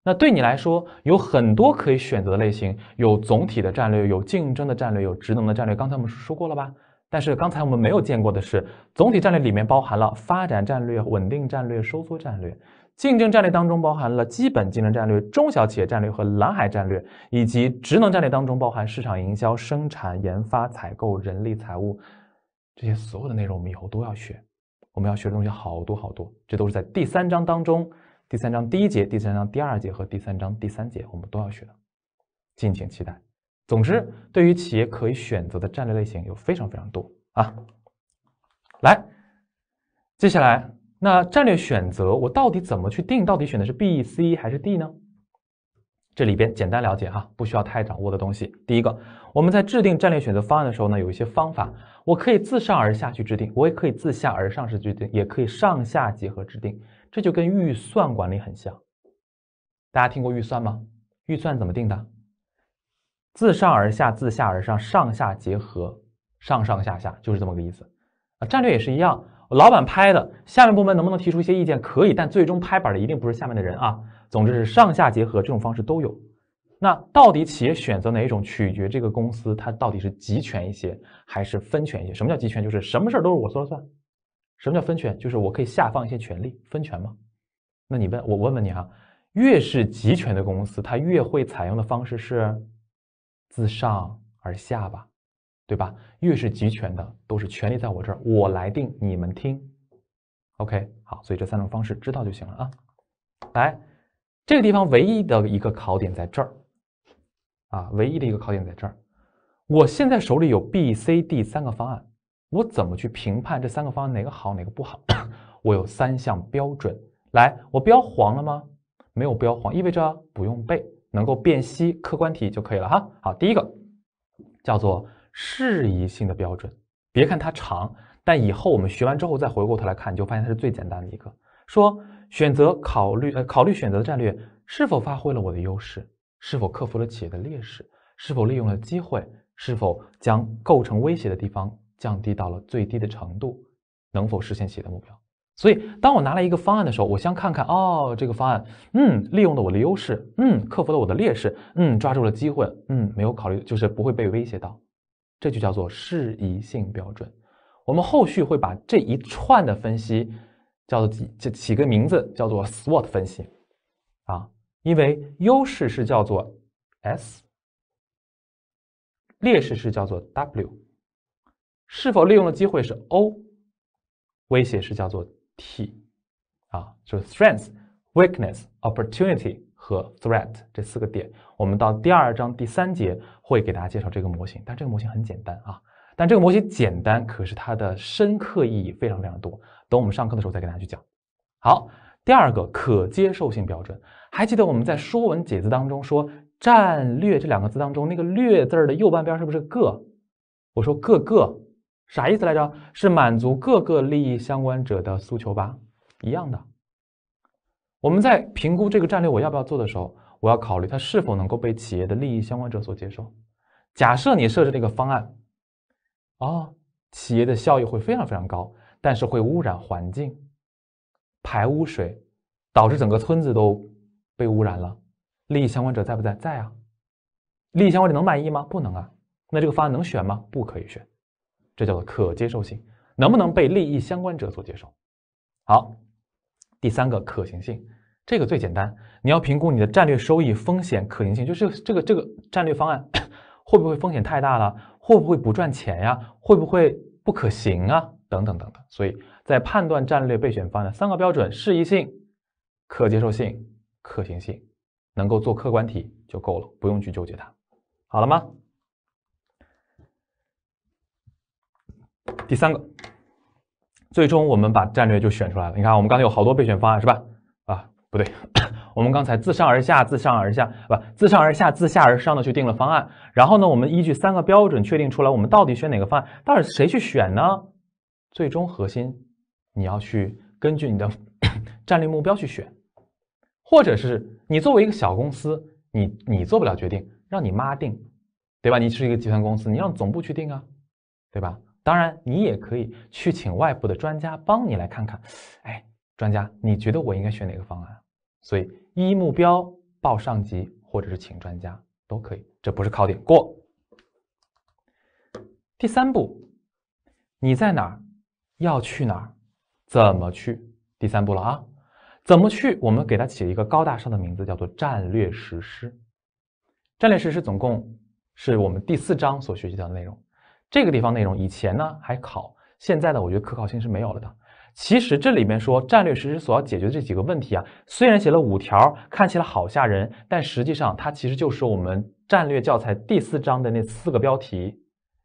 那对你来说有很多可以选择的类型，有总体的战略，有竞争的战略，有职能的战略。刚才我们说过了吧？但是刚才我们没有见过的是，总体战略里面包含了发展战略、稳定战略、收缩战略；竞争战略当中包含了基本竞争战略、中小企业战略和蓝海战略；以及职能战略当中包含市场营销、生产、研发、采购、人力、财务这些所有的内容，我们以后都要学。我们要学的东西好多好多，这都是在第三章当中。第三章第一节、第三章第二节和第三章第三节，我们都要学的，敬请期待。总之，对于企业可以选择的战略类型有非常非常多啊。来，接下来那战略选择，我到底怎么去定？到底选的是 B、C 还是 D 呢？这里边简单了解哈，不需要太掌握的东西。第一个，我们在制定战略选择方案的时候呢，有一些方法，我可以自上而下去制定，我也可以自下而上式制定，也可以上下结合制定。这就跟预算管理很像，大家听过预算吗？预算怎么定的？自上而下，自下而上，上下结合，上上下下，就是这么个意思啊。战略也是一样，老板拍的，下面部门能不能提出一些意见？可以，但最终拍板的一定不是下面的人啊。总之是上下结合，这种方式都有。那到底企业选择哪一种，取决这个公司它到底是集权一些还是分权一些？什么叫集权？就是什么事儿都是我说了算。什么叫分权？就是我可以下放一些权利，分权吗？那你问我问问你啊，越是集权的公司，它越会采用的方式是自上而下吧，对吧？越是集权的，都是权力在我这儿，我来定，你们听。OK，好，所以这三种方式知道就行了啊。来，这个地方唯一的一个考点在这儿啊，唯一的一个考点在这儿。我现在手里有 B、C、D 三个方案。我怎么去评判这三个方案哪个好哪个不好？我有三项标准，来，我标黄了吗？没有标黄，意味着不用背，能够辨析客观题就可以了哈。好，第一个叫做适宜性的标准，别看它长，但以后我们学完之后再回过头来看，你就发现它是最简单的一个。说选择考虑呃考虑选择的战略是否发挥了我的优势，是否克服了企业的劣势，是否利用了机会，是否将构成威胁的地方。降低到了最低的程度，能否实现企业的目标？所以，当我拿来一个方案的时候，我先看看哦，这个方案，嗯，利用了我的优势，嗯，克服了我的劣势，嗯，抓住了机会，嗯，没有考虑就是不会被威胁到，这就叫做适宜性标准。我们后续会把这一串的分析叫做起个名字叫做 SWOT 分析啊，因为优势是叫做 S，劣势是叫做 W。是否利用的机会是 O，威胁是叫做 T，啊，就是 strength、weakness、opportunity 和 threat 这四个点，我们到第二章第三节会给大家介绍这个模型。但这个模型很简单啊，但这个模型简单，可是它的深刻意义非常非常多。等我们上课的时候再给大家去讲。好，第二个可接受性标准，还记得我们在《说文解字》当中说“战略”这两个字当中，那个“略”字的右半边是不是“个”？我说“各个”。啥意思来着？是满足各个利益相关者的诉求吧？一样的。我们在评估这个战略我要不要做的时候，我要考虑它是否能够被企业的利益相关者所接受。假设你设置这个方案，哦，企业的效益会非常非常高，但是会污染环境，排污水，导致整个村子都被污染了。利益相关者在不在？在啊。利益相关者能满意吗？不能啊。那这个方案能选吗？不可以选。这叫做可接受性，能不能被利益相关者所接受？好，第三个可行性，这个最简单，你要评估你的战略收益、风险、可行性，就是这个这个战略方案会不会风险太大了？会不会不赚钱呀？会不会不可行啊？等等等等。所以在判断战略备选方案，的三个标准：适宜性、可接受性、可行性，能够做客观题就够了，不用去纠结它。好了吗？第三个，最终我们把战略就选出来了。你看，我们刚才有好多备选方案，是吧？啊，不对，我们刚才自上而下，自上而下，不，自上而下，自下而上的去定了方案。然后呢，我们依据三个标准确定出来，我们到底选哪个方案？到底谁去选呢？最终核心，你要去根据你的 战略目标去选，或者是你作为一个小公司，你你做不了决定，让你妈定，对吧？你是一个集团公司，你让总部去定啊，对吧？当然，你也可以去请外部的专家帮你来看看。哎，专家，你觉得我应该选哪个方案？所以，一目标报上级，或者是请专家都可以。这不是考点，过。第三步，你在哪儿？要去哪儿？怎么去？第三步了啊？怎么去？我们给它起了一个高大上的名字，叫做战略实施。战略实施总共是我们第四章所学习到的内容。这个地方内容以前呢还考，现在呢我觉得可靠性是没有了的。其实这里面说战略实施所要解决的这几个问题啊，虽然写了五条，看起来好吓人，但实际上它其实就是我们战略教材第四章的那四个标题，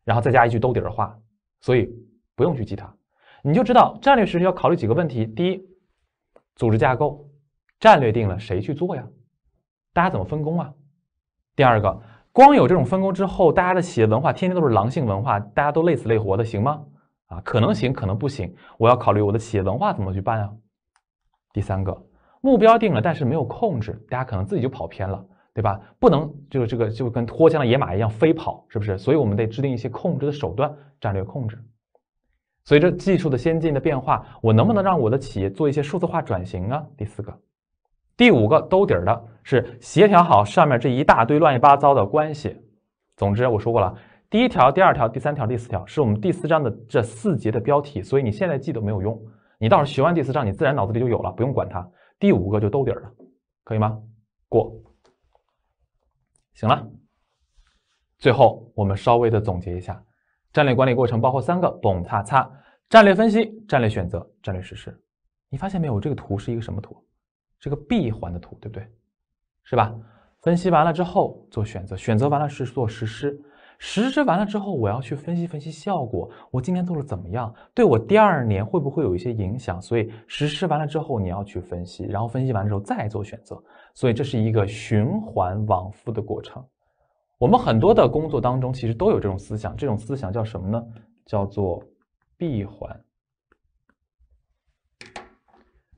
然后再加一句兜底的话，所以不用去记它，你就知道战略实施要考虑几个问题：第一，组织架构，战略定了谁去做呀？大家怎么分工啊？第二个。光有这种分工之后，大家的企业文化天天都是狼性文化，大家都累死累活的，行吗？啊，可能行，可能不行。我要考虑我的企业文化怎么去办啊。第三个，目标定了，但是没有控制，大家可能自己就跑偏了，对吧？不能就这个就跟脱缰的野马一样飞跑，是不是？所以我们得制定一些控制的手段，战略控制。随着技术的先进的变化，我能不能让我的企业做一些数字化转型啊？第四个。第五个兜底儿的是协调好上面这一大堆乱七八糟的关系。总之我说过了，第一条、第二条、第三条、第四条是我们第四章的这四节的标题，所以你现在记都没有用，你到时候学完第四章，你自然脑子里就有了，不用管它。第五个就兜底儿了，可以吗？过，行了。最后我们稍微的总结一下，战略管理过程包括三个“蹦擦擦”：战略分析、战略选择、战略实施。你发现没有，这个图是一个什么图？这个闭环的图对不对？是吧？分析完了之后做选择，选择完了是做实施，实施完了之后我要去分析分析效果，我今天做了怎么样？对我第二年会不会有一些影响？所以实施完了之后你要去分析，然后分析完之后再做选择，所以这是一个循环往复的过程。我们很多的工作当中其实都有这种思想，这种思想叫什么呢？叫做闭环。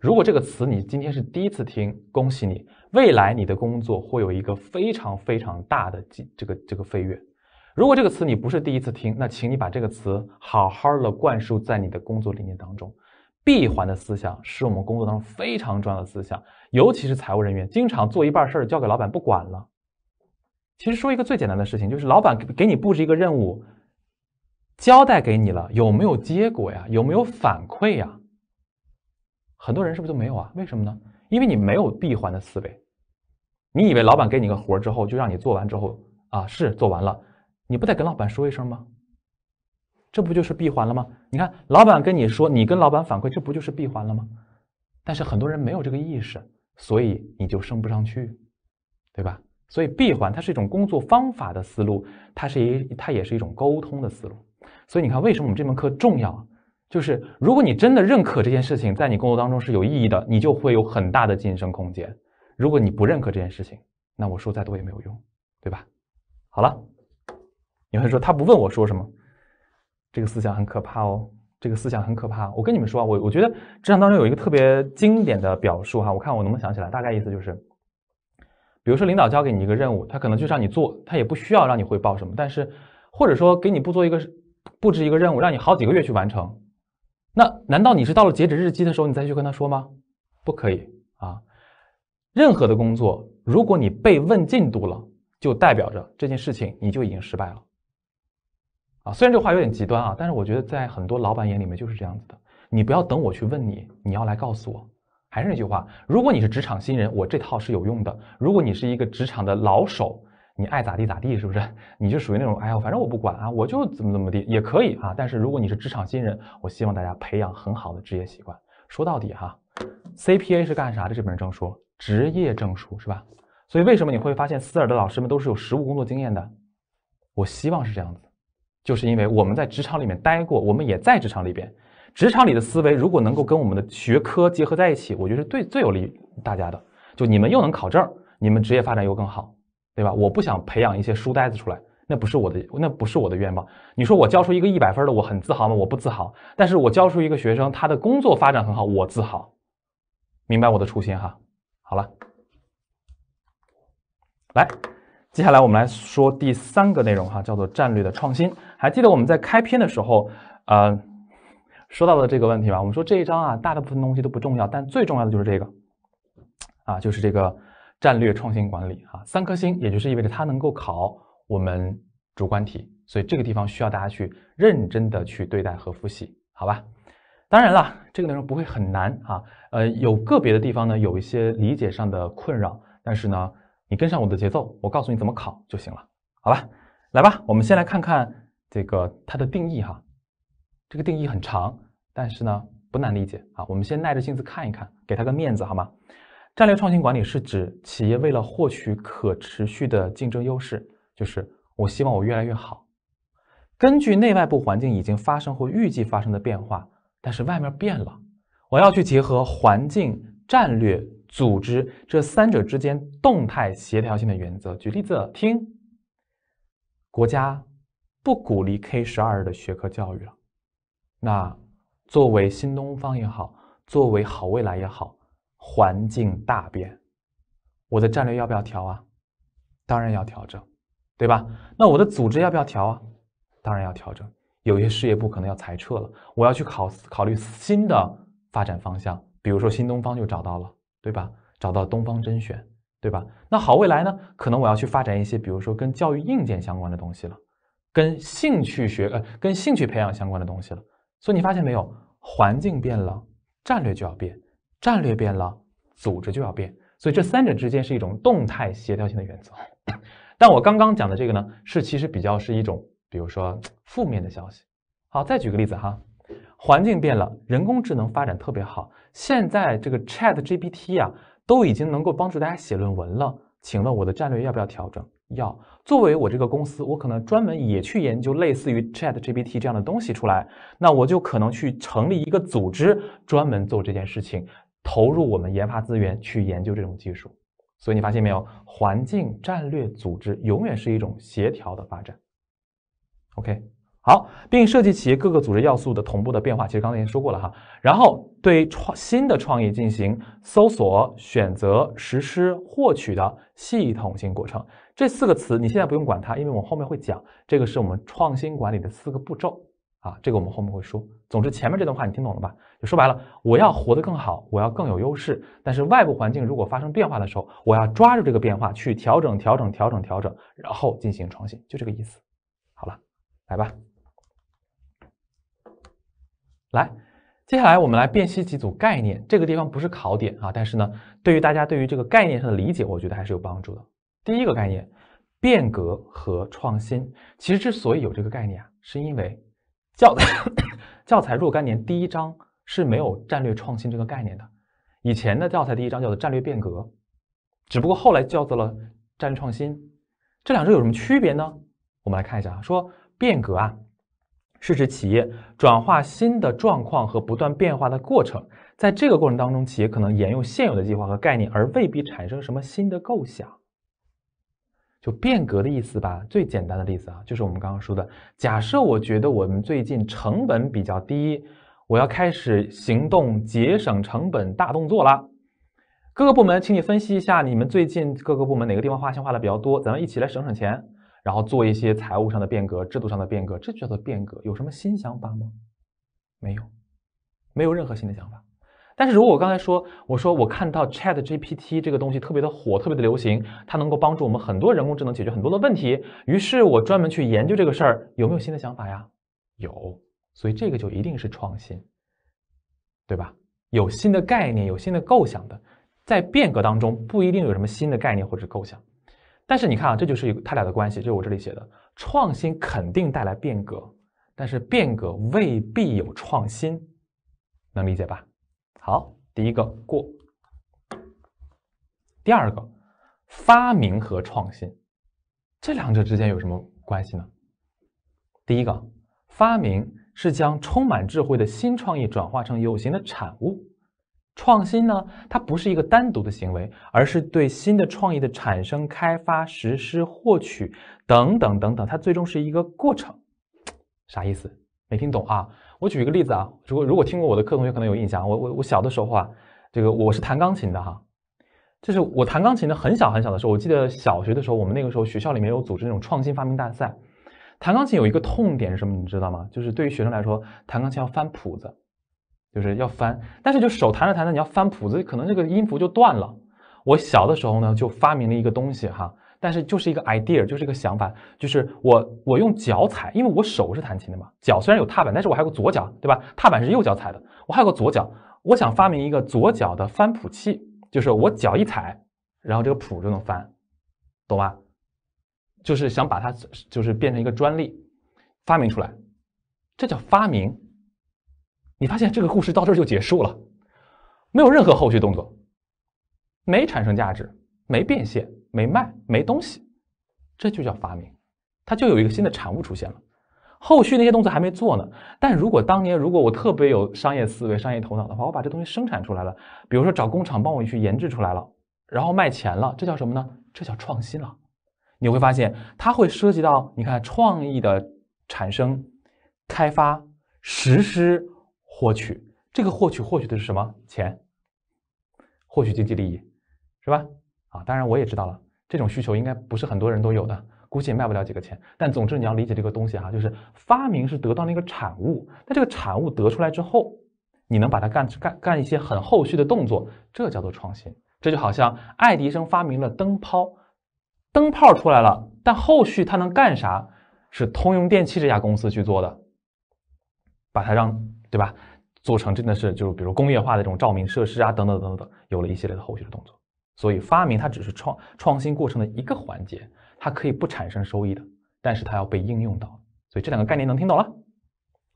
如果这个词你今天是第一次听，恭喜你，未来你的工作会有一个非常非常大的这这个这个飞跃。如果这个词你不是第一次听，那请你把这个词好好的灌输在你的工作理念当中。闭环的思想是我们工作当中非常重要的思想，尤其是财务人员，经常做一半事儿交给老板不管了。其实说一个最简单的事情，就是老板给你布置一个任务，交代给你了，有没有结果呀？有没有反馈呀？很多人是不是都没有啊？为什么呢？因为你没有闭环的思维，你以为老板给你个活儿之后就让你做完之后啊是做完了，你不得跟老板说一声吗？这不就是闭环了吗？你看，老板跟你说，你跟老板反馈，这不就是闭环了吗？但是很多人没有这个意识，所以你就升不上去，对吧？所以闭环它是一种工作方法的思路，它是一它也是一种沟通的思路。所以你看，为什么我们这门课重要啊？就是，如果你真的认可这件事情，在你工作当中是有意义的，你就会有很大的晋升空间。如果你不认可这件事情，那我说再多也没有用，对吧？好了，你会说他不问我说什么，这个思想很可怕哦，这个思想很可怕。我跟你们说，我我觉得职场当中有一个特别经典的表述哈，我看我能不能想起来，大概意思就是，比如说领导交给你一个任务，他可能就让你做，他也不需要让你汇报什么，但是或者说给你布做一个布置一个任务，让你好几个月去完成。那难道你是到了截止日期的时候你再去跟他说吗？不可以啊！任何的工作，如果你被问进度了，就代表着这件事情你就已经失败了。啊，虽然这话有点极端啊，但是我觉得在很多老板眼里面就是这样子的。你不要等我去问你，你要来告诉我。还是那句话，如果你是职场新人，我这套是有用的；如果你是一个职场的老手，你爱咋地咋地，是不是？你就属于那种，哎呀，反正我不管啊，我就怎么怎么地也可以啊。但是如果你是职场新人，我希望大家培养很好的职业习惯。说到底哈，CPA 是干啥的？这本证书，职业证书是吧？所以为什么你会发现思尔的老师们都是有实务工作经验的？我希望是这样子，就是因为我们在职场里面待过，我们也在职场里边。职场里的思维如果能够跟我们的学科结合在一起，我觉得是最最有利大家的。就你们又能考证，你们职业发展又更好。对吧？我不想培养一些书呆子出来，那不是我的，那不是我的愿望。你说我教出一个一百分的，我很自豪吗？我不自豪。但是我教出一个学生，他的工作发展很好，我自豪。明白我的初心哈？好了，来，接下来我们来说第三个内容哈，叫做战略的创新。还记得我们在开篇的时候，呃，说到的这个问题吧？我们说这一章啊，大的部分东西都不重要，但最重要的就是这个，啊，就是这个。战略创新管理，啊，三颗星，也就是意味着它能够考我们主观题，所以这个地方需要大家去认真的去对待和复习，好吧？当然了，这个内容不会很难，啊，呃，有个别的地方呢有一些理解上的困扰，但是呢，你跟上我的节奏，我告诉你怎么考就行了，好吧？来吧，我们先来看看这个它的定义，哈，这个定义很长，但是呢不难理解，啊，我们先耐着性子看一看，给它个面子，好吗？战略创新管理是指企业为了获取可持续的竞争优势，就是我希望我越来越好。根据内外部环境已经发生或预计发生的变化，但是外面变了，我要去结合环境、战略、组织这三者之间动态协调性的原则。举例子，听，国家不鼓励 K 十二的学科教育了，那作为新东方也好，作为好未来也好。环境大变，我的战略要不要调啊？当然要调整，对吧？那我的组织要不要调啊？当然要调整。有些事业部可能要裁撤了，我要去考考虑新的发展方向。比如说新东方就找到了，对吧？找到东方甄选，对吧？那好未来呢？可能我要去发展一些，比如说跟教育硬件相关的东西了，跟兴趣学呃，跟兴趣培养相关的东西了。所以你发现没有，环境变了，战略就要变。战略变了，组织就要变，所以这三者之间是一种动态协调性的原则。但我刚刚讲的这个呢，是其实比较是一种，比如说负面的消息。好，再举个例子哈，环境变了，人工智能发展特别好，现在这个 Chat GPT 啊都已经能够帮助大家写论文了，请问我的战略要不要调整？要。作为我这个公司，我可能专门也去研究类似于 Chat GPT 这样的东西出来，那我就可能去成立一个组织，专门做这件事情。投入我们研发资源去研究这种技术，所以你发现没有，环境战略组织永远是一种协调的发展。OK，好，并设计企业各个组织要素的同步的变化，其实刚才已经说过了哈。然后对创新的创意进行搜索、选择、实施、获取的系统性过程，这四个词你现在不用管它，因为我后面会讲，这个是我们创新管理的四个步骤。啊，这个我们后面会说。总之前面这段话你听懂了吧？就说白了，我要活得更好，我要更有优势。但是外部环境如果发生变化的时候，我要抓住这个变化去调整、调整、调整、调整，然后进行创新，就这个意思。好了，来吧，来，接下来我们来辨析几组概念。这个地方不是考点啊，但是呢，对于大家对于这个概念上的理解，我觉得还是有帮助的。第一个概念，变革和创新。其实之所以有这个概念啊，是因为。教 教材若干年，第一章是没有战略创新这个概念的。以前的教材第一章叫做战略变革，只不过后来叫做了战略创新。这两者有什么区别呢？我们来看一下啊，说变革啊，是指企业转化新的状况和不断变化的过程。在这个过程当中，企业可能沿用现有的计划和概念，而未必产生什么新的构想。就变革的意思吧，最简单的例子啊，就是我们刚刚说的，假设我觉得我们最近成本比较低，我要开始行动节省成本大动作了。各个部门，请你分析一下你们最近各个部门哪个地方花钱花的比较多，咱们一起来省省钱，然后做一些财务上的变革、制度上的变革，这就叫做变革。有什么新想法吗？没有，没有任何新的想法。但是如果我刚才说，我说我看到 Chat GPT 这个东西特别的火，特别的流行，它能够帮助我们很多人工智能解决很多的问题，于是我专门去研究这个事儿，有没有新的想法呀？有，所以这个就一定是创新，对吧？有新的概念、有新的构想的，在变革当中不一定有什么新的概念或者构想，但是你看啊，这就是它俩的关系，这是我这里写的，创新肯定带来变革，但是变革未必有创新，能理解吧？好，第一个过，第二个发明和创新，这两者之间有什么关系呢？第一个发明是将充满智慧的新创意转化成有形的产物，创新呢，它不是一个单独的行为，而是对新的创意的产生、开发、实施、获取等等等等，它最终是一个过程。啥意思？没听懂啊？我举一个例子啊，如果如果听过我的课，同学可能有印象。我我我小的时候啊，这个我是弹钢琴的哈，就是我弹钢琴的很小很小的时候，我记得小学的时候，我们那个时候学校里面有组织那种创新发明大赛。弹钢琴有一个痛点是什么，你知道吗？就是对于学生来说，弹钢琴要翻谱子，就是要翻，但是就手弹着弹着，你要翻谱子，可能这个音符就断了。我小的时候呢，就发明了一个东西哈。但是就是一个 idea，就是一个想法，就是我我用脚踩，因为我手是弹琴的嘛，脚虽然有踏板，但是我还有个左脚，对吧？踏板是右脚踩的，我还有个左脚，我想发明一个左脚的翻谱器，就是我脚一踩，然后这个谱就能翻，懂吧？就是想把它就是变成一个专利，发明出来，这叫发明。你发现这个故事到这儿就结束了，没有任何后续动作，没产生价值，没变现。没卖，没东西，这就叫发明，它就有一个新的产物出现了。后续那些动作还没做呢。但如果当年如果我特别有商业思维、商业头脑的话，我把这东西生产出来了，比如说找工厂帮我去研制出来了，然后卖钱了，这叫什么呢？这叫创新了。你会发现，它会涉及到你看创意的产生、开发、实施、获取。这个获取获取的是什么？钱，获取经济利益，是吧？啊，当然我也知道了。这种需求应该不是很多人都有的，估计也卖不了几个钱。但总之，你要理解这个东西哈，就是发明是得到那个产物，那这个产物得出来之后，你能把它干干干一些很后续的动作，这叫做创新。这就好像爱迪生发明了灯泡，灯泡出来了，但后续它能干啥？是通用电气这家公司去做的，把它让对吧，做成真的是就是比如工业化的这种照明设施啊，等等等等，有了一系列的后续的动作。所以发明它只是创创新过程的一个环节，它可以不产生收益的，但是它要被应用到。所以这两个概念能听懂了？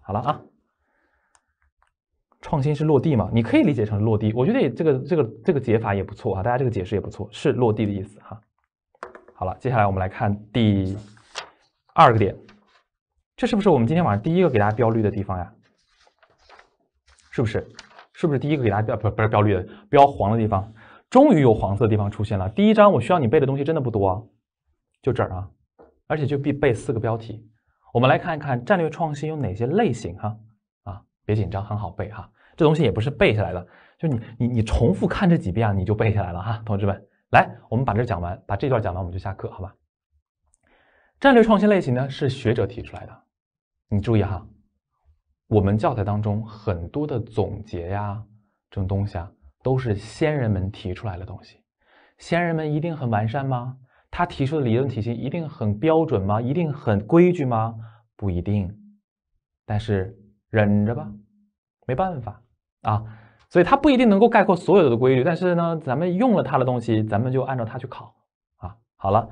好了啊，创新是落地嘛？你可以理解成落地。我觉得这个这个这个解法也不错啊，大家这个解释也不错，是落地的意思哈。好了，接下来我们来看第二个点，这是不是我们今天晚上第一个给大家标绿的地方呀？是不是？是不是第一个给大家标不不是标绿的标黄的地方？终于有黄色的地方出现了。第一章我需要你背的东西真的不多，就这儿啊，而且就必背四个标题。我们来看一看战略创新有哪些类型哈啊，别紧张，很好背哈。这东西也不是背下来的，就你你你重复看这几遍啊，你就背下来了哈。同志们，来，我们把这讲完，把这段讲完，我们就下课，好吧？战略创新类型呢，是学者提出来的。你注意哈，我们教材当中很多的总结呀，这种东西啊。都是先人们提出来的东西，先人们一定很完善吗？他提出的理论体系一定很标准吗？一定很规矩吗？不一定，但是忍着吧，没办法啊。所以它不一定能够概括所有的规律，但是呢，咱们用了他的东西，咱们就按照他去考啊。好了，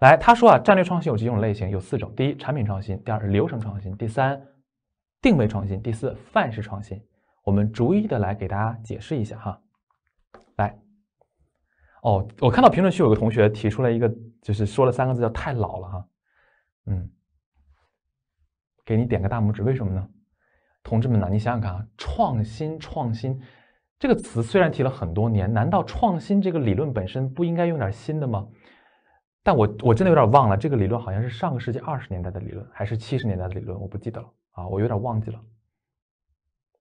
来他说啊，战略创新有几种类型？有四种：第一，产品创新；第二，流程创新；第三，定位创新；第四，范式创新。我们逐一的来给大家解释一下哈。哦，我看到评论区有个同学提出来一个，就是说了三个字叫“太老了”哈，嗯，给你点个大拇指，为什么呢？同志们呢，你想想看啊，创新创新这个词虽然提了很多年，难道创新这个理论本身不应该用点新的吗？但我我真的有点忘了，这个理论好像是上个世纪二十年代的理论，还是七十年代的理论，我不记得了啊，我有点忘记了。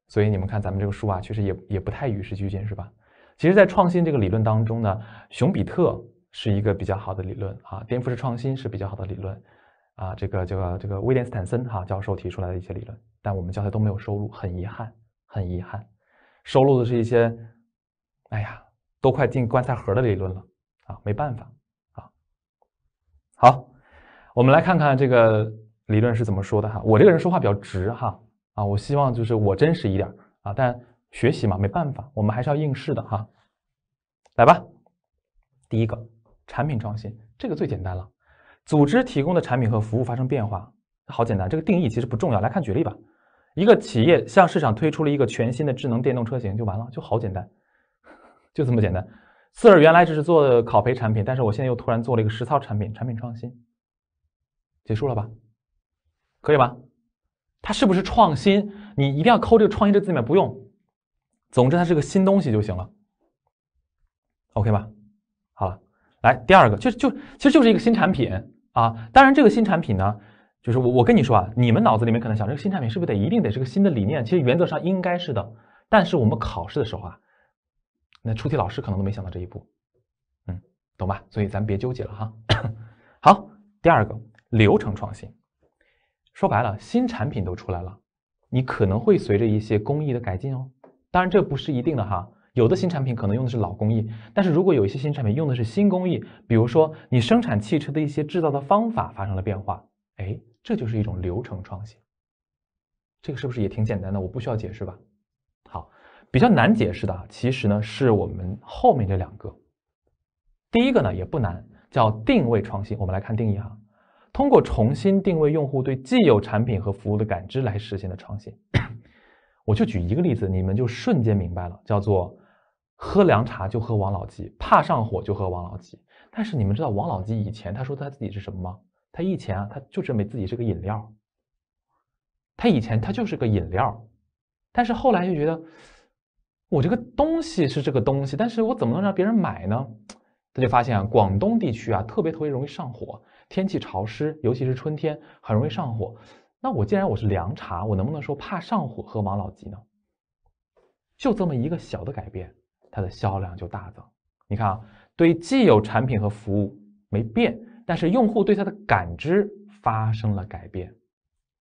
所以你们看，咱们这个书啊，确实也也不太与时俱进，是吧？其实，在创新这个理论当中呢，熊彼特是一个比较好的理论啊，颠覆式创新是比较好的理论，啊，这个这个这个威廉斯坦森哈教授提出来的一些理论，但我们教材都没有收录，很遗憾，很遗憾，收录的是一些，哎呀，都快进棺材盒的理论了啊，没办法啊。好，我们来看看这个理论是怎么说的哈。我这个人说话比较直哈啊，我希望就是我真实一点啊，但。学习嘛，没办法，我们还是要应试的哈。来吧，第一个产品创新，这个最简单了。组织提供的产品和服务发生变化，好简单。这个定义其实不重要，来看举例吧。一个企业向市场推出了一个全新的智能电动车型，就完了，就好简单，就这么简单。四儿原来只是做考培产品，但是我现在又突然做了一个实操产品，产品创新，结束了吧？可以吧？它是不是创新？你一定要抠这个“创新”这字，里面不用。总之，它是个新东西就行了，OK 吧？好了，来第二个，就是就其实就是一个新产品啊。当然，这个新产品呢，就是我我跟你说啊，你们脑子里面可能想这个新产品是不是得一定得是个新的理念？其实原则上应该是的，但是我们考试的时候啊，那出题老师可能都没想到这一步，嗯，懂吧？所以咱别纠结了哈。好，第二个流程创新，说白了，新产品都出来了，你可能会随着一些工艺的改进哦。当然这不是一定的哈，有的新产品可能用的是老工艺，但是如果有一些新产品用的是新工艺，比如说你生产汽车的一些制造的方法发生了变化，哎，这就是一种流程创新。这个是不是也挺简单的？我不需要解释吧？好，比较难解释的啊，其实呢是我们后面这两个，第一个呢也不难，叫定位创新。我们来看定义哈，通过重新定位用户对既有产品和服务的感知来实现的创新。我就举一个例子，你们就瞬间明白了，叫做喝凉茶就喝王老吉，怕上火就喝王老吉。但是你们知道王老吉以前他说他自己是什么吗？他以前啊，他就认为自己是个饮料。他以前他就是个饮料，但是后来就觉得我这个东西是这个东西，但是我怎么能让别人买呢？他就发现啊，广东地区啊特别特别容易上火，天气潮湿，尤其是春天很容易上火。那我既然我是凉茶，我能不能说怕上火喝王老吉呢？就这么一个小的改变，它的销量就大增。你看啊，对既有产品和服务没变，但是用户对它的感知发生了改变。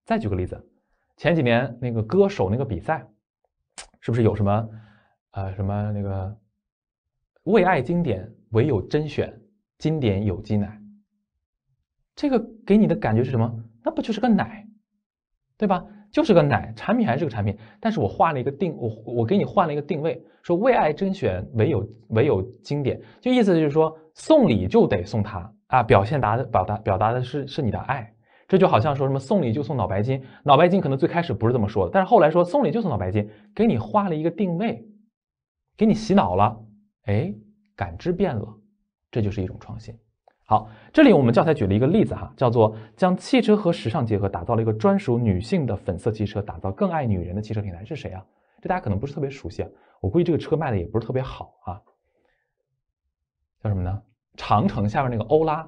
再举个例子，前几年那个歌手那个比赛，是不是有什么呃，什么那个为爱经典，唯有甄选经典有机奶？这个给你的感觉是什么？那不就是个奶？对吧？就是个奶产品还是个产品，但是我换了一个定，我我给你换了一个定位，说为爱甄选，唯有唯有经典，就意思就是说送礼就得送它啊，表现达的表达表达的是是你的爱，这就好像说什么送礼就送脑白金，脑白金可能最开始不是这么说的，但是后来说送礼就送脑白金，给你画了一个定位，给你洗脑了，哎，感知变了，这就是一种创新。好，这里我们教材举了一个例子哈，叫做将汽车和时尚结合，打造了一个专属女性的粉色汽车，打造更爱女人的汽车品牌是谁啊？这大家可能不是特别熟悉，啊，我估计这个车卖的也不是特别好啊。叫什么呢？长城下面那个欧拉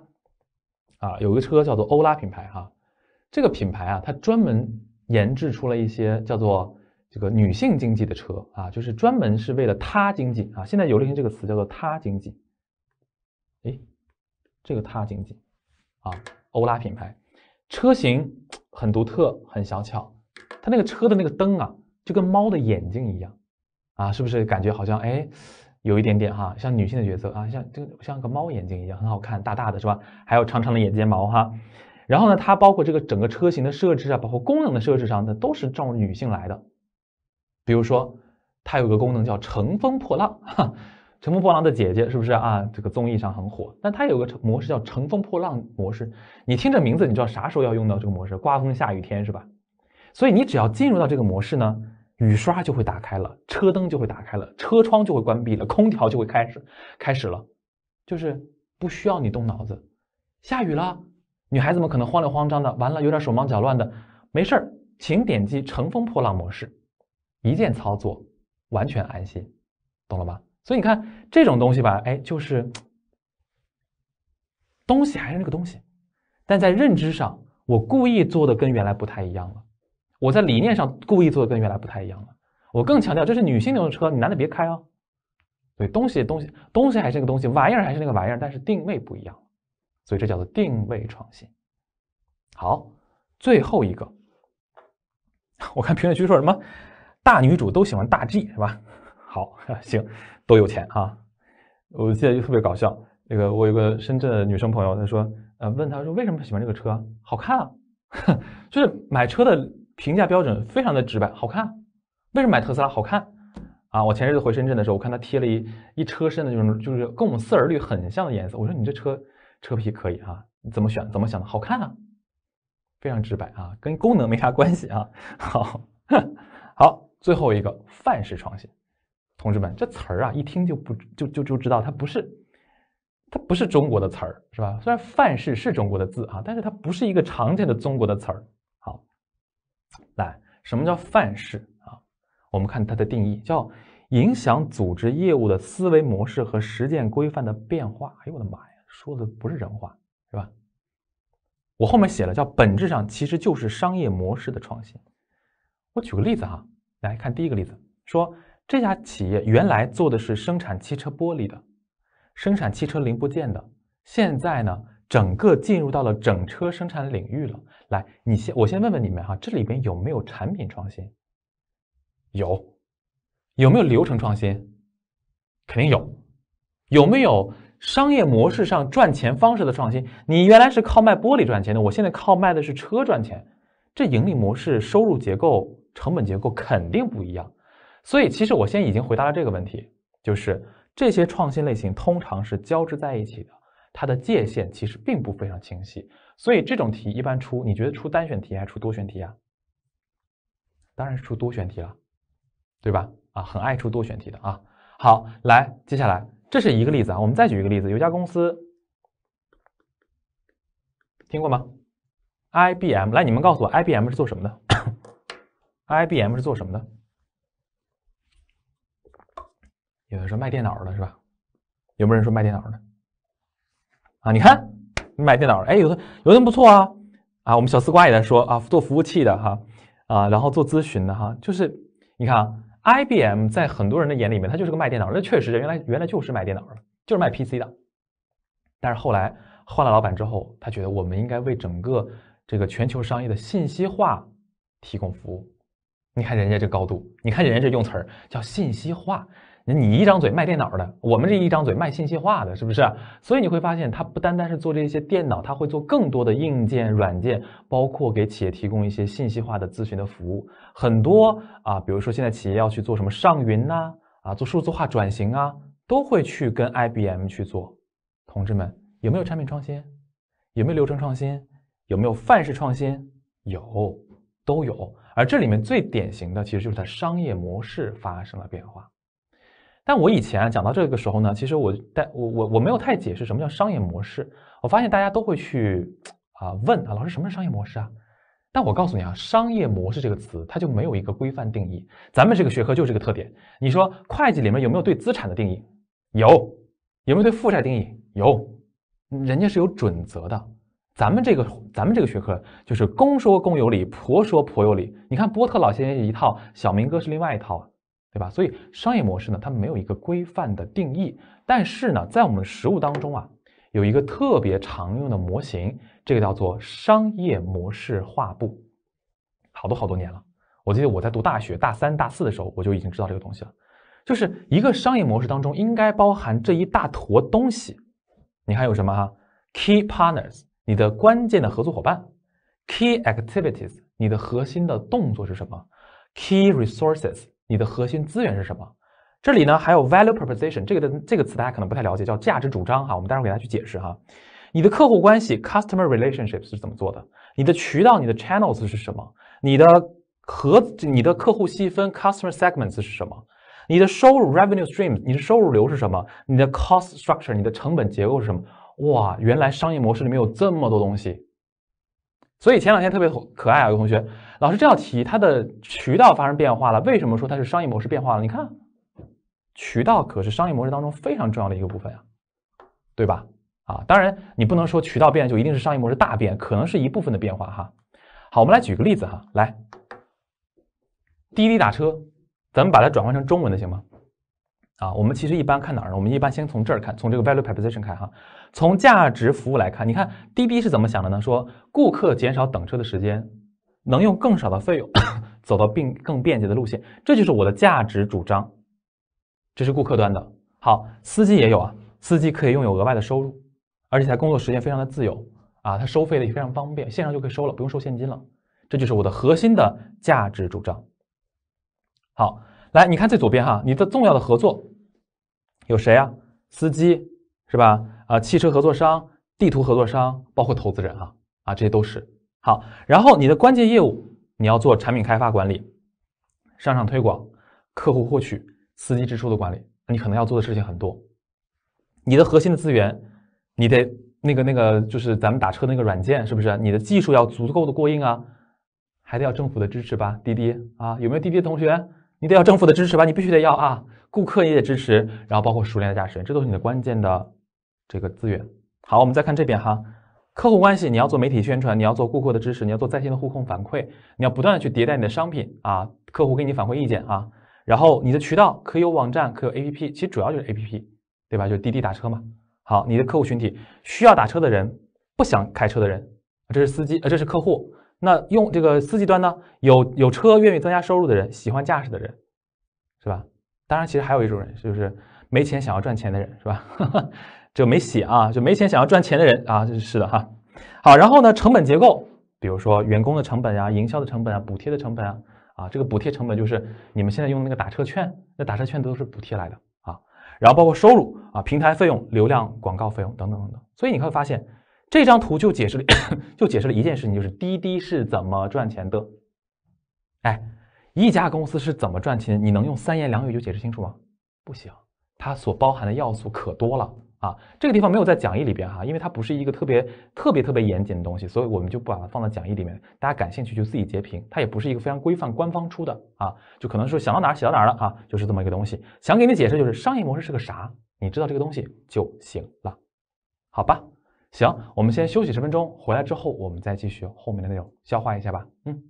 啊，有个车叫做欧拉品牌哈。这个品牌啊，它专门研制出了一些叫做这个女性经济的车啊，就是专门是为了她经济啊。现在流行这个词叫做她经济，哎。这个踏经济啊，欧拉品牌车型很独特，很小巧。它那个车的那个灯啊，就跟猫的眼睛一样啊，是不是感觉好像哎，有一点点哈，像女性的角色啊，像这个像个猫眼睛一样，很好看，大大的是吧？还有长长的眼睫毛哈。然后呢，它包括这个整个车型的设置啊，包括功能的设置上，那都是照女性来的。比如说，它有个功能叫“乘风破浪”哈。乘风破浪的姐姐是不是啊？这个综艺上很火，但它有个模式叫“乘风破浪”模式。你听这名字，你知道啥时候要用到这个模式？刮风下雨天是吧？所以你只要进入到这个模式呢，雨刷就会打开了，车灯就会打开了，车窗就会关闭了，空调就会开始开始了，就是不需要你动脑子。下雨了，女孩子们可能慌里慌张的，完了有点手忙脚乱的，没事儿，请点击“乘风破浪”模式，一键操作，完全安心，懂了吗？所以你看这种东西吧，哎，就是东西还是那个东西，但在认知上，我故意做的跟原来不太一样了。我在理念上故意做的跟原来不太一样了。我更强调这是女性用的车，你男的别开哦。对，东西东西东西还是那个东西，玩意儿还是那个玩意儿，但是定位不一样，所以这叫做定位创新。好，最后一个，我看评论区说什么，大女主都喜欢大 G 是吧？好 行，都有钱啊！我记得就特别搞笑。那个我有个深圳的女生朋友，她说，呃，问她说为什么喜欢这个车？好看啊，就是买车的评价标准非常的直白，好看。为什么买特斯拉？好看啊！我前日子回深圳的时候，我看她贴了一一车身的，就是就是跟我们四儿绿很像的颜色。我说你这车车皮可以啊？你怎么选？怎么想的？好看啊，非常直白啊，跟功能没啥关系啊。好好，最后一个范式创新。同志们，这词儿啊，一听就不就就就知道它不是，它不是中国的词儿，是吧？虽然范式是中国的字啊，但是它不是一个常见的中国的词儿。好，来，什么叫范式啊？我们看它的定义，叫影响组织业务的思维模式和实践规范的变化。哎呦，我的妈呀，说的不是人话，是吧？我后面写了，叫本质上其实就是商业模式的创新。我举个例子哈，来看第一个例子，说。这家企业原来做的是生产汽车玻璃的，生产汽车零部件的。现在呢，整个进入到了整车生产领域了。来，你先我先问问你们哈，这里边有没有产品创新？有？有没有流程创新？肯定有。有没有商业模式上赚钱方式的创新？你原来是靠卖玻璃赚钱的，我现在靠卖的是车赚钱，这盈利模式、收入结构、成本结构肯定不一样。所以，其实我现在已经回答了这个问题，就是这些创新类型通常是交织在一起的，它的界限其实并不非常清晰。所以，这种题一般出，你觉得出单选题还是出多选题啊？当然是出多选题了，对吧？啊，很爱出多选题的啊。好，来，接下来这是一个例子啊，我们再举一个例子，有家公司听过吗？IBM，来，你们告诉我，IBM 是做什么的？IBM 是做什么的？有人说卖电脑的是吧？有没有人说卖电脑的？啊，你看，卖电脑，哎，有的，有的不错啊啊！我们小丝瓜也在说啊，做服务器的哈，啊，然后做咨询的哈，就是你看啊，IBM 在很多人的眼里面，它就是个卖电脑，那确实，原来原来就是卖电脑的，就是卖 PC 的。但是后来换了老板之后，他觉得我们应该为整个这个全球商业的信息化提供服务。你看人家这高度，你看人家这用词儿叫信息化。那你一张嘴卖电脑的，我们这一张嘴卖信息化的，是不是？所以你会发现，他不单单是做这些电脑，他会做更多的硬件、软件，包括给企业提供一些信息化的咨询的服务。很多啊，比如说现在企业要去做什么上云呐，啊，做数字化转型啊，都会去跟 IBM 去做。同志们，有没有产品创新？有没有流程创新？有没有范式创新？有，都有。而这里面最典型的，其实就是它商业模式发生了变化。但我以前讲到这个时候呢，其实我但我我我没有太解释什么叫商业模式。我发现大家都会去啊问啊老师什么是商业模式啊？但我告诉你啊，商业模式这个词它就没有一个规范定义。咱们这个学科就是个特点。你说会计里面有没有对资产的定义？有。有没有对负债定义？有。人家是有准则的。咱们这个咱们这个学科就是公说公有理，婆说婆有理。你看波特老先生一套，小明哥是另外一套。对吧？所以商业模式呢，它没有一个规范的定义。但是呢，在我们实务当中啊，有一个特别常用的模型，这个叫做商业模式画布。好多好多年了，我记得我在读大学大三、大四的时候，我就已经知道这个东西了。就是一个商业模式当中应该包含这一大坨东西。你还有什么啊？Key partners，你的关键的合作伙伴；Key activities，你的核心的动作是什么？Key resources。你的核心资源是什么？这里呢还有 value proposition 这个的这个词大家可能不太了解，叫价值主张哈。我们待会儿给大家去解释哈。你的客户关系 customer relationships 是怎么做的？你的渠道你的 channels 是什么？你的和你的客户细分 customer segments 是什么？你的收入 revenue streams 你的收入流是什么？你的 cost structure 你的成本结构是什么？哇，原来商业模式里面有这么多东西。所以前两天特别可爱啊，有同学。老师，这道题它的渠道发生变化了，为什么说它是商业模式变化了？你看，渠道可是商业模式当中非常重要的一个部分呀，对吧？啊，当然你不能说渠道变就一定是商业模式大变，可能是一部分的变化哈。好，我们来举个例子哈，来，滴滴打车，咱们把它转换成中文的行吗？啊，我们其实一般看哪儿呢？我们一般先从这儿看，从这个 value proposition 看哈，从价值服务来看，你看滴滴是怎么想的呢？说顾客减少等车的时间。能用更少的费用走到并更便捷的路线，这就是我的价值主张。这是顾客端的，好，司机也有啊，司机可以拥有额外的收入，而且他工作时间非常的自由啊，他收费的也非常方便，线上就可以收了，不用收现金了。这就是我的核心的价值主张。好，来，你看最左边哈，你的重要的合作有谁啊？司机是吧？啊，汽车合作商、地图合作商，包括投资人啊，啊，这些都是。好，然后你的关键业务你要做产品开发管理、商场推广、客户获取、司机支出的管理，你可能要做的事情很多。你的核心的资源，你得那个那个就是咱们打车那个软件，是不是？你的技术要足够的过硬啊，还得要政府的支持吧。滴滴啊，有没有滴滴同学？你得要政府的支持吧，你必须得要啊。顾客也得支持，然后包括熟练的驾驶员，这都是你的关键的这个资源。好，我们再看这边哈。客户关系，你要做媒体宣传，你要做顾客的支持，你要做在线的互控反馈，你要不断的去迭代你的商品啊。客户给你反馈意见啊，然后你的渠道可有网站，可有 APP，其实主要就是 APP，对吧？就是滴滴打车嘛。好，你的客户群体需要打车的人，不想开车的人，这是司机，呃，这是客户。那用这个司机端呢，有有车愿意增加收入的人，喜欢驾驶的人，是吧？当然，其实还有一种人，就是没钱想要赚钱的人，是吧？这没写啊，就没钱想要赚钱的人啊，这是是的哈。好，然后呢，成本结构，比如说员工的成本啊，营销的成本啊，补贴的成本啊，啊，这个补贴成本就是你们现在用那个打车券，那打车券都是补贴来的啊。然后包括收入啊，平台费用、流量、广告费用等等等等。所以你会发现，这张图就解释了，就解释了一件事情，就是滴滴是怎么赚钱的。哎，一家公司是怎么赚钱？你能用三言两语就解释清楚吗？不行，它所包含的要素可多了。啊，这个地方没有在讲义里边哈，因为它不是一个特别特别特别严谨的东西，所以我们就不把它放到讲义里面。大家感兴趣就自己截屏，它也不是一个非常规范、官方出的啊，就可能是想到哪儿写到哪儿了啊，就是这么一个东西。想给你解释就是商业模式是个啥，你知道这个东西就行了，好吧？行，我们先休息十分钟，回来之后我们再继续后面的内容，消化一下吧。嗯。